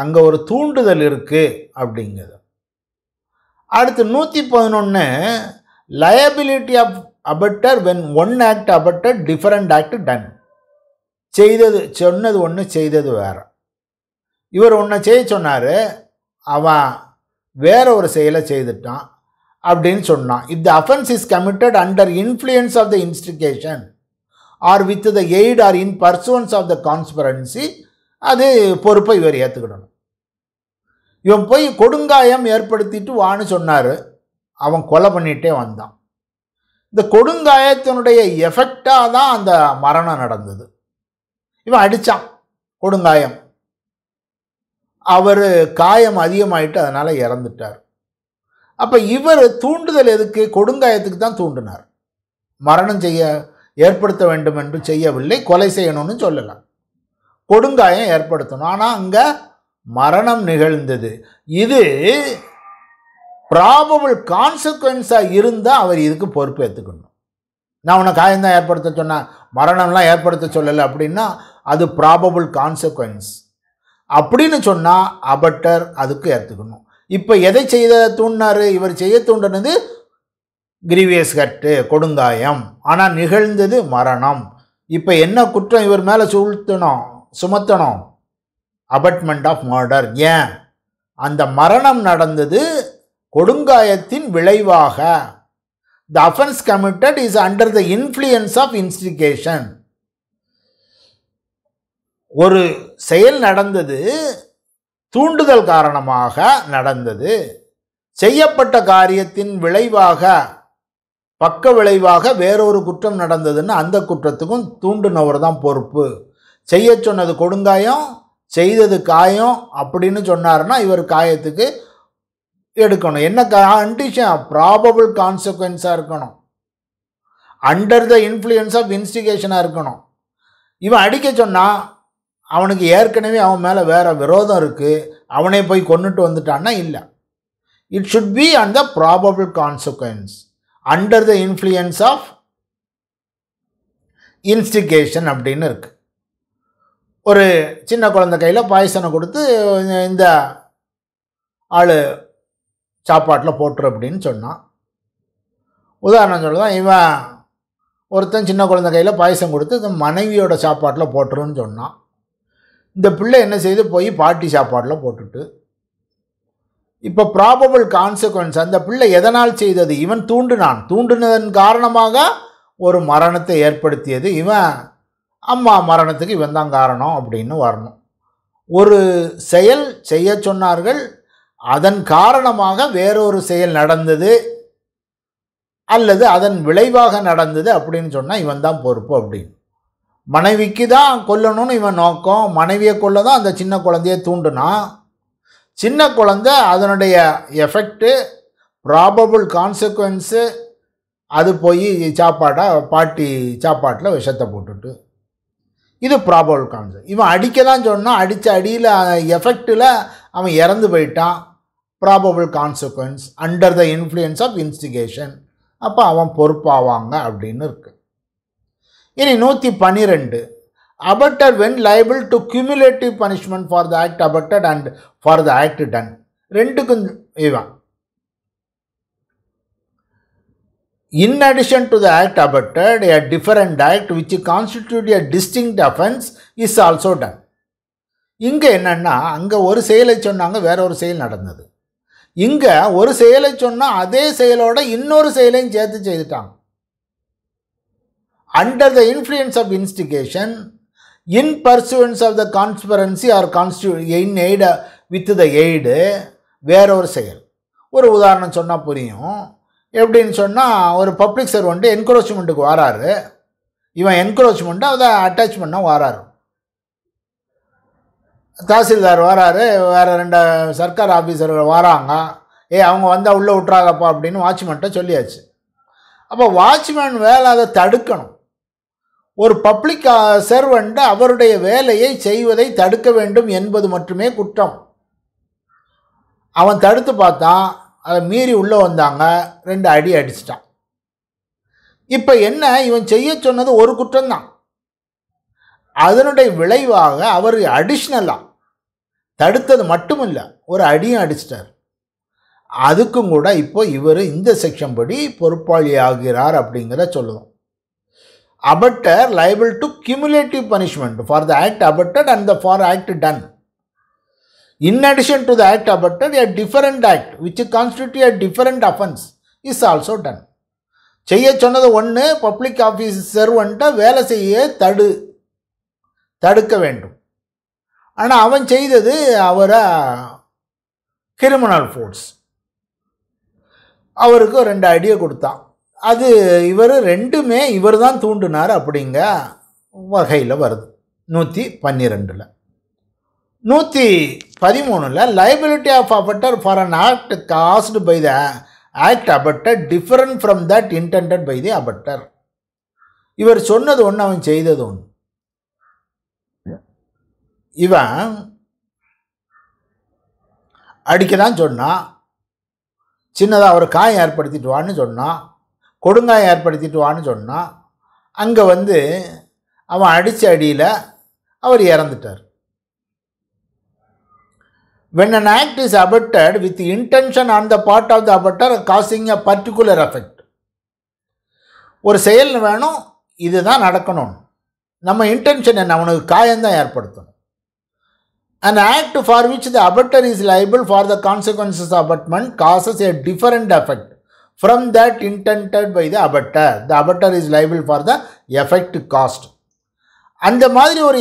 அங்கே ஒரு தூண்டுதல் இருக்குது அப்படிங்கிறது அடுத்து நூற்றி பதினொன்று liability of abettor when one act abettor different act done செய்தது சொன்னது ஒன்று செய்தது வேறு இவர் ஒன்றை செய்ய சொன்னார் அவன் வேற ஒரு செயலை செய்துட்டான் அப்படின்னு சொன்னான் if the offence is committed under influence of the instigation or with the aid or in pursuance of the conspiracy அது பொறுப்பை இவர் ஏற்றுக்கிடணும் இவன் போய் கொடுங்காயம் ஏற்படுத்திட்டு வான்னு சொன்னார் அவன் கொலை பண்ணிகிட்டே வந்தான் இந்த கொடுங்காயத்தினுடைய எஃபெக்டாக தான் அந்த மரணம் நடந்தது இவன் அடித்தான் கொடுங்காயம் அவர் காயம் அதிகமாயிட்டு அதனால் இறந்துட்டார் அப்போ இவர் தூண்டுதல் எதுக்கு கொடுங்காயத்துக்கு தான் தூண்டினார் மரணம் செய்ய ஏற்படுத்த வேண்டும் என்று செய்யவில்லை கொலை செய்யணும்னு சொல்லலாம் கொடுங்காயம் ஏற்படுத்தணும் ஆனால் அங்கே மரணம் நிகழ்ந்தது இது ப்ராபபிள் கான்சிக்வன்ஸாக இருந்தால் அவர் இதுக்கு பொறுப்பு ஏற்றுக்கணும் நான் உன்னை காயந்தான் ஏற்படுத்த சொன்னேன் மரணம்லாம் ஏற்படுத்த சொல்லலை அப்படின்னா அது ப்ராபபிள் கான்சிக்வன்ஸ் அப்படின்னு சொன்னால் அபட்டர் அதுக்கு ஏற்றுக்கணும் இப்போ எதை செய்த தூண்டினார் இவர் செய்ய தூண்டினது கிரிவியஸ் கட்டு கொடுங்காயம் ஆனால் நிகழ்ந்தது மரணம் இப்போ என்ன குற்றம் இவர் மேலே சுழ்த்தணும் சுமத்தணும் அபட்மெண்ட் ஆஃப் மர்டர் ஏன் அந்த மரணம் நடந்தது கொடுங்காயத்தின் விளைவாக the offence committed is under the influence of instigation ஒரு செயல் நடந்தது தூண்டுதல் காரணமாக நடந்தது செய்யப்பட்ட காரியத்தின் விளைவாக பக்க விளைவாக வேறொரு குற்றம் நடந்ததுன்னு அந்த குற்றத்துக்கும் தூண்டுனவர் தான் பொறுப்பு செய்ய சொன்னது கொடுங்காயம் செய்தது காயம் அப்படின்னு சொன்னார்னா இவர் காயத்துக்கு எடுக்கணும் என்ன கண்டிஷன் ப்ராபபிள் கான்சிக்வன்ஸாக இருக்கணும் அண்டர் த இன்ஃப்ளூயன்ஸ் ஆஃப் இன்ஸ்டிகேஷனாக இருக்கணும் இவன் அடிக்க சொன்னால் அவனுக்கு ஏற்கனவே அவன் மேலே வேறு விரோதம் இருக்குது அவனே போய் கொண்டுட்டு வந்துட்டான்னா இல்லை it should be and the probable consequence under the influence of instigation அப்படின்னு இருக்குது ஒரு சின்ன குழந்தை கையில் பாய்சனை கொடுத்து இந்த ஆள் சாப்பாட்டில் போட்டுரு அப்படின்னு சொன்னான் உதாரணம் சொல்லுதான் இவன் ஒருத்தன் சின்ன குழந்தை கையில் பாயசம் கொடுத்து இந்த மனைவியோட சாப்பாட்டில் போட்டுருன்னு சொன்னான் இந்த பிள்ளை என்ன செய்து போய் பாட்டி சாப்பாட்டில் போட்டுட்டு இப்போ ப்ராபபிள் கான்சிக்வன்ஸ் அந்த பிள்ளை எதனால் செய்தது இவன் தூண்டினான் தூண்டினதன் காரணமாக ஒரு மரணத்தை ஏற்படுத்தியது இவன் அம்மா மரணத்துக்கு இவன் தான் காரணம் அப்படின்னு வரணும் ஒரு செயல் செய்ய சொன்னார்கள் அதன் காரணமாக வேறொரு செயல் நடந்தது அல்லது அதன் விளைவாக நடந்தது அப்படின்னு சொன்னால் இவன் தான் பொறுப்பு அப்படின்னு மனைவிக்கு தான் கொல்லணும்னு இவன் நோக்கம் மனைவியை கொள்ள தான் அந்த சின்ன குழந்தைய தூண்டுனா சின்ன குழந்தை அதனுடைய எஃபெக்ட்டு ப்ராபபிள் கான்சிக்வன்ஸு அது போய் சாப்பாடாக பாட்டி சாப்பாட்டில் விஷத்தை போட்டுட்டு இது ப்ராபபிள் கான்சிக் இவன் அடிக்க தான் சொன்னால் அடித்த அடியில் எஃபெக்டில் அவன் இறந்து போயிட்டான் probable consequence under the influence of instigation அப்போ அவன் பொறுப்பாவாங்க அப்படின்னு இருக்கு இனி நூற்றி பன்னிரெண்டு abettor when liable to cumulative punishment for the act abetted and for the act done ரெண்டுக்கும் இவன் in addition to the act abetted a different act which constitute a distinct offence is also done இங்கே என்னென்னா அங்கே ஒரு செயலை சொன்னாங்க வேற ஒரு செயல் நடந்தது இங்கே ஒரு செயலை சொன்னால் அதே செயலோட இன்னொரு செயலையும் சேர்த்து செய்துட்டாங்க under the influence of instigation in pursuance of the conspiracy or constitute in aid with the aid வேற ஒரு செயல் ஒரு உதாரணம் சொன்னால் புரியும் எப்படின்னு சொன்னால் ஒரு பப்ளிக் சர்வெண்ட்டு என்க்ரோச்மெண்ட்டுக்கு வராரு இவன் என்க்ரோச்மெண்ட்டு அதை அட்டாச் வராரு தாசில்தார் வராரு வேறு ரெண்டு சர்க்கார் ஆஃபீஸர்கள் வராங்க ஏ அவங்க வந்தால் உள்ளே விட்றாங்கப்பா அப்படின்னு வாட்ச்மேன்ட்ட சொல்லியாச்சு அப்போ வாட்ச்மேன் வேலை அதை தடுக்கணும் ஒரு பப்ளிக் சர்வெண்ட் அவருடைய வேலையை செய்வதை தடுக்க வேண்டும் என்பது மட்டுமே குற்றம் அவன் தடுத்து பார்த்தான் அதை மீறி உள்ளே வந்தாங்க ரெண்டு அடி அடிச்சிட்டான் இப்போ என்ன இவன் செய்ய சொன்னது ஒரு குற்றம்தான் அதனுடைய விளைவாக அவர் அடிஷ்னலாக தடுத்தது இல்லை ஒரு அடியும் அடிச்சிட்டார் அதுக்கும் கூட இப்போ இவர் இந்த செக்ஷன் படி பொறுப்பாளி ஆகிறார் அப்படிங்கிற சொல்லுவோம் abettor liable to cumulative punishment for the act abetted and the for act done in addition to the act abetted a different act which constitute a different offence is also done செய்ய சொன்னது ஒன்று public office சர்வன்ட்டை வேலை செய்ய தடு தடுக்க வேண்டும் ஆனால் அவன் செய்தது அவரை கிரிமினல் ஃபோர்ஸ் அவருக்கு ரெண்டு ஐடியா கொடுத்தான் அது இவர் ரெண்டுமே இவர் தான் தூண்டினார் அப்படிங்க வகையில் வருது நூற்றி பன்னிரெண்டில் நூற்றி பதிமூணில் liability of abettor for an act caused by the act abettor different from that intended by the abettor இவர் சொன்னது ஒன்று அவன் செய்தது ஒன்று இவன் அடிக்க சொன்னான் சின்னதாக ஒரு காயம் ஏற்படுத்திட்டு வான்னு சொன்னான் கொடுங்காயம் ஏற்படுத்திட்டு வான்னு சொன்னான் அங்கே வந்து அவன் அடித்த அடியில் அவர் இறந்துட்டார் when an act is abetted with intention on the part of the abettor causing a particular effect ஒரு செயல் வேணும் இதுதான் நடக்கணும் நம்ம இன்டென்ஷன் என்ன அவனுக்கு காயந்தான் ஏற்படுத்தணும் An act for which the abettor is liable for the consequences of abetment causes a different effect from that intended by the abettor. The abettor is liable for the effect caused. அந்த மாதிரி ஒரு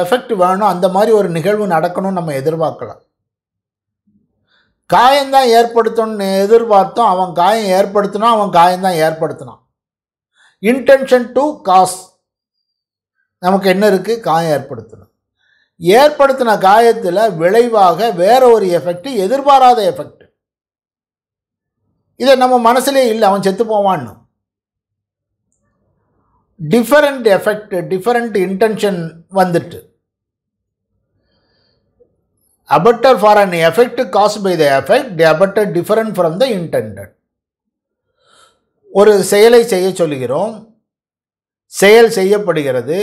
effect வேணும் அந்த மாதிரி ஒரு நிகழ்வு நடக்கணும் நம்ம எதிர்பார்க்கலாம் காயந்தான் ஏற்படுத்தணும்னு எதிர்பார்த்தோம் அவன் காயம் ஏற்படுத்தினா அவன் காயந்தான் ஏற்படுத்தினான் இன்டென்ஷன் டு காஸ் நமக்கு என்ன இருக்குது காயம் ஏற்படுத்தணும் ஏற்படுத்தின காயத்தில் விளைவாக வேற ஒரு எஃபெக்ட் எதிர்பாராத எஃபெக்ட் இதை நம்ம மனசுலேயே இல்லை அவன் செத்து போவான்னு டிஃபரண்ட் எஃபெக்ட் டிஃபரண்ட் இன்டென்ஷன் வந்துட்டு abettor for an effect caused by the effect abettor different from the intent ஒரு செயலை செய்ய சொல்கிறோம் செயல் செய்யப்படுகிறது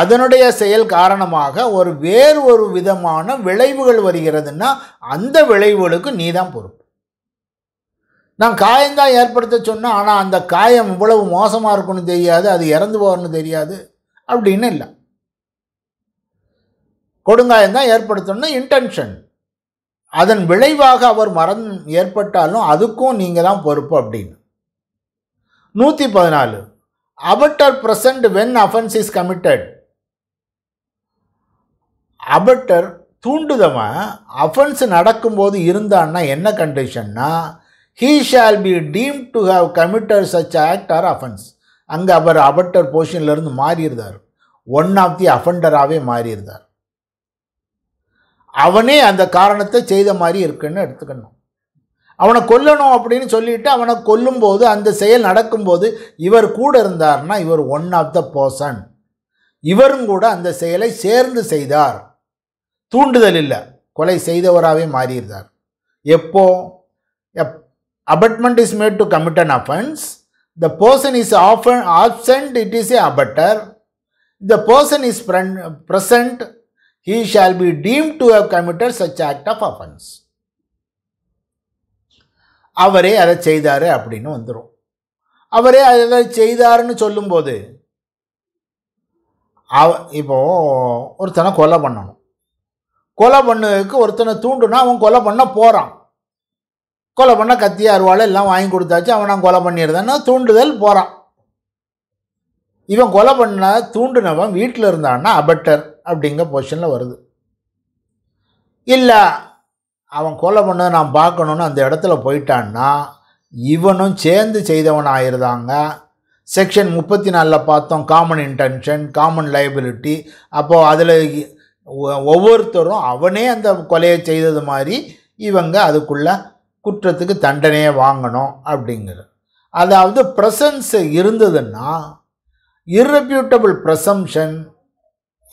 அதனுடைய செயல் காரணமாக ஒரு வேறு ஒரு விதமான விளைவுகள் வருகிறதுன்னா அந்த விளைவுகளுக்கு நீ தான் பொறுப்பு நான் காயம்தான் ஏற்படுத்த சொன்னேன் ஆனால் அந்த காயம் இவ்வளவு மோசமாக இருக்கும்னு தெரியாது அது இறந்து போகணும்னு தெரியாது அப்படின்னு இல்லை கொடுங்காயம் தான் ஏற்படுத்தணும்னா இன்டென்ஷன் அதன் விளைவாக அவர் மரம் ஏற்பட்டாலும் அதுக்கும் நீங்கள் தான் பொறுப்பு அப்படின்னு நூற்றி பதினாலு abettor present when offence is committed abettor தூண்டுதவன் அஃபென்ஸ் நடக்கும்போது இருந்தான்னா என்ன கண்டிஷன்னா he shall be deemed to have committed such act or offence அங்கே அவர் அபட்டர் போர்ஷன்லேருந்து மாறியிருந்தார் ஒன் ஆஃப் தி அஃபண்டராகவே மாறியிருந்தார் அவனே அந்த காரணத்தை செய்த மாதிரி இருக்குன்னு எடுத்துக்கணும் அவனை கொல்லணும் அப்படின்னு சொல்லிட்டு அவனை கொல்லும்போது அந்த செயல் நடக்கும்போது இவர் கூட இருந்தார்னா இவர் ஒன் ஆஃப் த பர்சன் இவரும் கூட அந்த செயலை சேர்ந்து செய்தார் தூண்டுதல் இல்லை கொலை செய்தவராகவே மாறியிருந்தார் எப்போ abetment is made to commit an offence the person is often absent it is A abettor the person is present he shall be deemed to have committed such act of offence அவரே அதை செய்தார் அப்படின்னு வந்துடும் அவரே அதை செய்தாருன்னு சொல்லும்போது அவ இப்போது ஒருத்தனை கொலை பண்ணணும் கொலை பண்ணதுக்கு ஒருத்தனை தூண்டுனா அவன் கொலை பண்ண போகிறான் கொலை பண்ண கத்தி அருவாள் எல்லாம் வாங்கி கொடுத்தாச்சு அவன் நான் கொலை பண்ணிடுறேன்னா தூண்டுதல் போகிறான் இவன் கொலை பண்ண தூண்டுனவன் வீட்டில் இருந்தான்னா அபட்டர் அப்படிங்கிற பொசிஷனில் வருது இல்லை அவன் கொலை பண்ண நான் பார்க்கணுன்னு அந்த இடத்துல போயிட்டான்னா இவனும் சேர்ந்து செய்தவன் ஆயிருந்தாங்க செக்ஷன் முப்பத்தி நாலில் பார்த்தோம் காமன் இன்டென்ஷன் காமன் லைபிலிட்டி அப்போது அதில் ஒவ்வொருத்தரும் அவனே அந்த கொலையை செய்தது மாதிரி இவங்க அதுக்குள்ளே குற்றத்துக்கு தண்டனையை வாங்கணும் அப்படிங்கிறது அதாவது ப்ரெசன்ஸ் இருந்ததுன்னா இர்ரெப்யூட்டபிள் ப்ரசம்ஷன்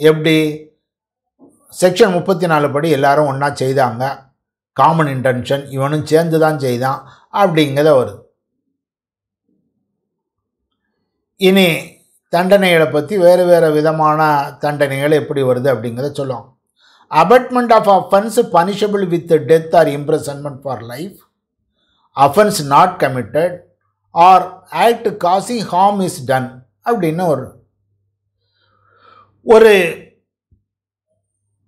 எப்படி செக்ஷன் முப்பத்தி நாலு படி எல்லாரும் ஒன்றா செய்தாங்க காமன் இன்டென்ஷன் இவனும் சேர்ந்து தான் செய்தான் அப்படிங்கிறத வருது இனி தண்டனைகளை பற்றி வேறு வேறு விதமான தண்டனைகள் எப்படி வருது அப்படிங்கிறத சொல்லுவோம் abetment of offence punishable with death or imprisonment for life offence not committed or act causing harm is done அப்படின்னு ஒரு ஒரு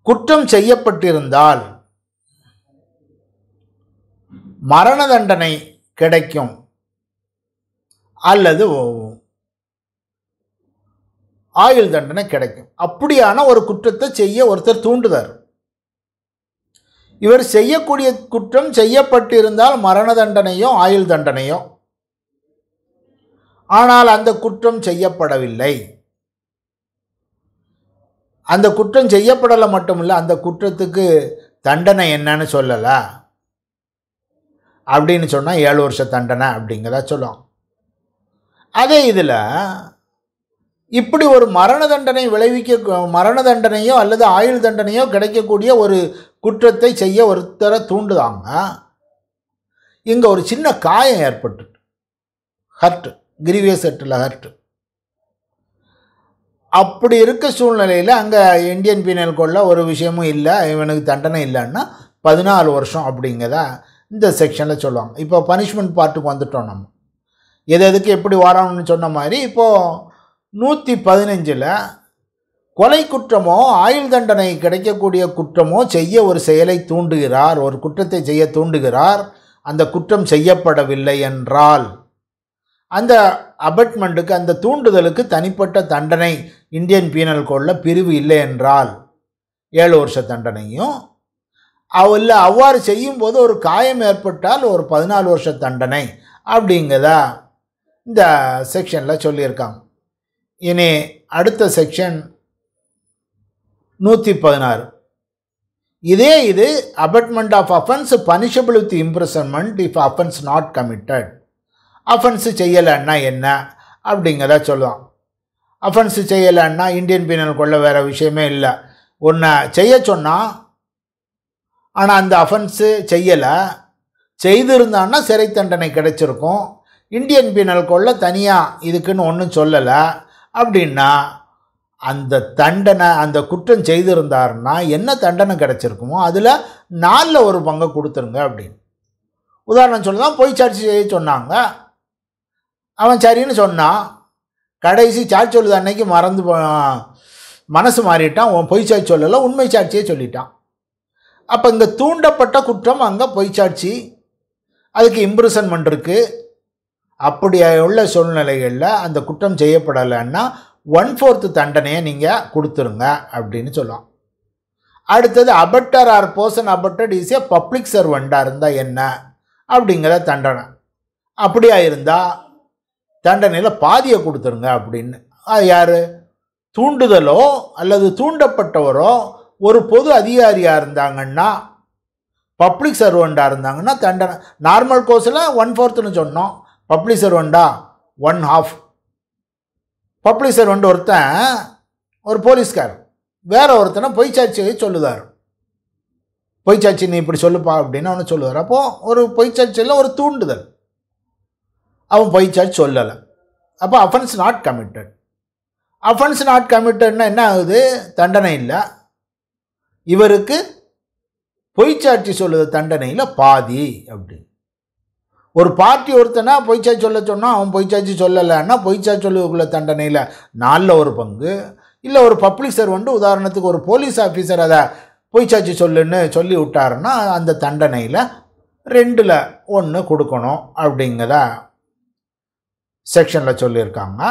குற்றம் செய்யப்பட்டிருந்தால் மரண தண்டனை கிடைக்கும் அல்லது ஆயுள் தண்டனை கிடைக்கும் அப்படியான ஒரு குற்றத்தை செய்ய ஒருத்தர் தூண்டுதார் இவர் செய்யக்கூடிய குற்றம் செய்யப்பட்டிருந்தால் மரண தண்டனையோ ஆயுள் தண்டனையோ ஆனால் அந்த குற்றம் செய்யப்படவில்லை அந்த குற்றம் செய்யப்படலை மட்டுமில்லை அந்த குற்றத்துக்கு தண்டனை என்னன்னு சொல்லலை அப்படின்னு சொன்னால் ஏழு வருஷ தண்டனை அப்படிங்கிறத சொல்லுவோம் அதே இதில் இப்படி ஒரு மரண தண்டனை விளைவிக்க மரண தண்டனையோ அல்லது ஆயுள் தண்டனையோ கிடைக்கக்கூடிய ஒரு குற்றத்தை செய்ய ஒருத்தரை தூண்டுதாங்க இங்கே ஒரு சின்ன காயம் ஏற்பட்டு ஹர்ட்டு கிரீவியஸ் செட்டில் ஹர்ட்டு அப்படி இருக்க சூழ்நிலையில் அங்கே இந்தியன் பீனல் கொள்ள ஒரு விஷயமும் இல்லை இவனுக்கு தண்டனை இல்லைன்னா பதினாலு வருஷம் அப்படிங்கிறத இந்த செக்ஷனில் சொல்லுவாங்க இப்போ பனிஷ்மெண்ட் பார்ட்டுக்கு வந்துட்டோம் நம்ம எது எதுக்கு எப்படி வரோம்னு சொன்ன மாதிரி இப்போது நூற்றி பதினஞ்சில் கொலை குற்றமோ ஆயுள் தண்டனை கிடைக்கக்கூடிய குற்றமோ செய்ய ஒரு செயலை தூண்டுகிறார் ஒரு குற்றத்தை செய்ய தூண்டுகிறார் அந்த குற்றம் செய்யப்படவில்லை என்றால் அந்த அபட்மெண்ட்டுக்கு அந்த தூண்டுதலுக்கு தனிப்பட்ட தண்டனை இந்தியன் பீனல் கோடில் பிரிவு இல்லை என்றால் ஏழு வருஷ தண்டனையும் இல்லை அவ்வாறு செய்யும்போது ஒரு காயம் ஏற்பட்டால் ஒரு பதினாலு வருஷ தண்டனை அப்படிங்கிறத இந்த செக்ஷனில் சொல்லியிருக்காங்க இனி அடுத்த செக்ஷன் நூற்றி பதினாறு இதே இது abetment of offence punishable with imprisonment if offence not committed offence செய்யலைன்னா என்ன அப்படிங்கிறத சொல்லலாம் அஃபன்ஸ் செய்யலைன்னா இந்தியன் பீனல் கொள்ள வேறு விஷயமே இல்லை ஒன்றை செய்ய சொன்னால் ஆனால் அந்த அஃபென்ஸு செய்யலை செய்திருந்தான்னா சிறை தண்டனை கிடைச்சிருக்கும் இந்தியன் பீனல் கொள்ள தனியாக இதுக்குன்னு ஒன்றும் சொல்லலை அப்படின்னா அந்த தண்டனை அந்த குற்றம் செய்திருந்தாருன்னா என்ன தண்டனை கிடச்சிருக்குமோ அதில் நாலில் ஒரு பங்கு கொடுத்துருங்க அப்படின்னு உதாரணம் சொல்லலாம் போய் சாட்சி செய்ய சொன்னாங்க அவன் சரின்னு சொன்னான் கடைசி சார்ஜ் சொல்லுது அன்னைக்கு மறந்து மனசு மாறிட்டான் உன் பொய் சாட்சி சொல்லலை உண்மை சாட்சியே சொல்லிட்டான் அப்போ இங்கே தூண்டப்பட்ட குற்றம் அங்கே பொய் சாட்சி அதுக்கு இம்ப்ரூசன்மெண்ட் இருக்குது அப்படி உள்ள சூழ்நிலைகளில் அந்த குற்றம் செய்யப்படலைன்னா ஒன் ஃபோர்த்து தண்டனையை நீங்கள் கொடுத்துருங்க அப்படின்னு சொல்லலாம் அடுத்தது abettor or person abetted is a public சர்வெண்ட்டாக இருந்தால் என்ன அப்படிங்கிற தண்டனை அப்படியா இருந்தால் தண்டனையில் பாதியை கொடுத்துருங்க அப்படின்னு அது யார் தூண்டுதலோ அல்லது தூண்டப்பட்டவரோ ஒரு பொது அதிகாரியாக இருந்தாங்கன்னா பப்ளிக் சர்வெண்ட்டாக இருந்தாங்கன்னா தண்டனை நார்மல் கோர்ஸில் ஒன் ஃபோர்த்துன்னு சொன்னோம் பப்ளிஷர் வண்டா ஒன் ஹாஃப் பப்ளிஷர் ஒன்று ஒருத்தன் ஒரு போலீஸ்கார் வேற ஒருத்தனை பொய்ச்சாட்சியை சொல்லுதார் பொய்ச்சாட்சி நீ இப்படி சொல்லுப்பா அப்படின்னு அவனை சொல்லுவார் அப்போது ஒரு பொய்ச்சாட்சியில் ஒரு தூண்டுதல் அவன் பொய்ச்சாட்சி சொல்லலை அப்போ offence not committed offence not கமிட்டட்னா என்ன ஆகுது தண்டனை இல்லை இவருக்கு பொய்ச்சாட்சி சொல்லுது தண்டனையில் பாதி அப்படின்னு ஒரு பார்ட்டி ஒருத்தனா பொய்ச்சா சொல்ல சொன்னால் அவன் பொய்ச்சாச்சு சொல்லலைன்னா பொய்ச்சா சொல்லுக்குள்ள தண்டனையில் நாலில் ஒரு பங்கு இல்லை ஒரு பப்ளிக் சர்வெண்ட்டு உதாரணத்துக்கு ஒரு போலீஸ் ஆஃபீஸர் அதை பொய்ச்சாச்சு சொல்லுன்னு சொல்லி விட்டாருன்னா அந்த தண்டனையில் ரெண்டில் ஒன்று கொடுக்கணும் அப்படிங்கிற செக்ஷனில் சொல்லியிருக்காங்க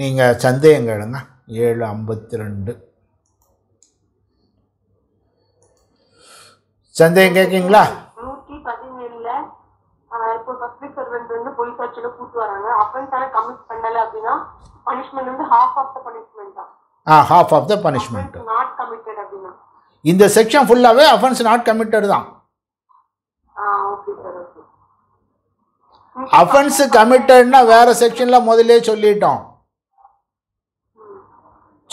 நீங்கள் சந்தேகம் கேளுங்க ஏழு ஐம்பத்தி ரெண்டு சந்தேகம் கேட்குங்களா இப்போ பப்ளிக் சர்வெண்ட் வந்து போலீஸ் ஆட்சியில கூட்டு வராங்க கமிட் பண்ணல அப்படின்னா பனிஷ்மெண்ட் வந்து ஹாஃப் ஆஃப் த பனிஷ்மெண்ட் தான் a half of the punishment not committed அப்படின்னா இந்த செக்ஷன் ஃபுல்லாவே அஃபன்ஸ் நாட் கமிட்டட் தான் அஃபென்ஸ் கமிட்டட்னா வேற செக்ஷன்ல முதல்ல சொல்லிட்டோம்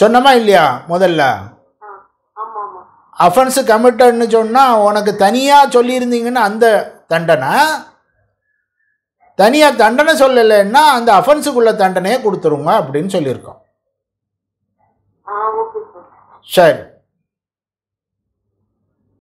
சொன்னமா இல்லையா முதல்ல அஃபென்ஸு கமிட்டட்னு சொன்னால் உனக்கு தனியாக சொல்லியிருந்தீங்கன்னா அந்த தண்டனை தனியாக தண்டனை சொல்லலைன்னா அந்த அஃபென்ஸுக்குள்ள தண்டனையை கொடுத்துருங்க அப்படின்னு சொல்லியிருக்கோம் சரி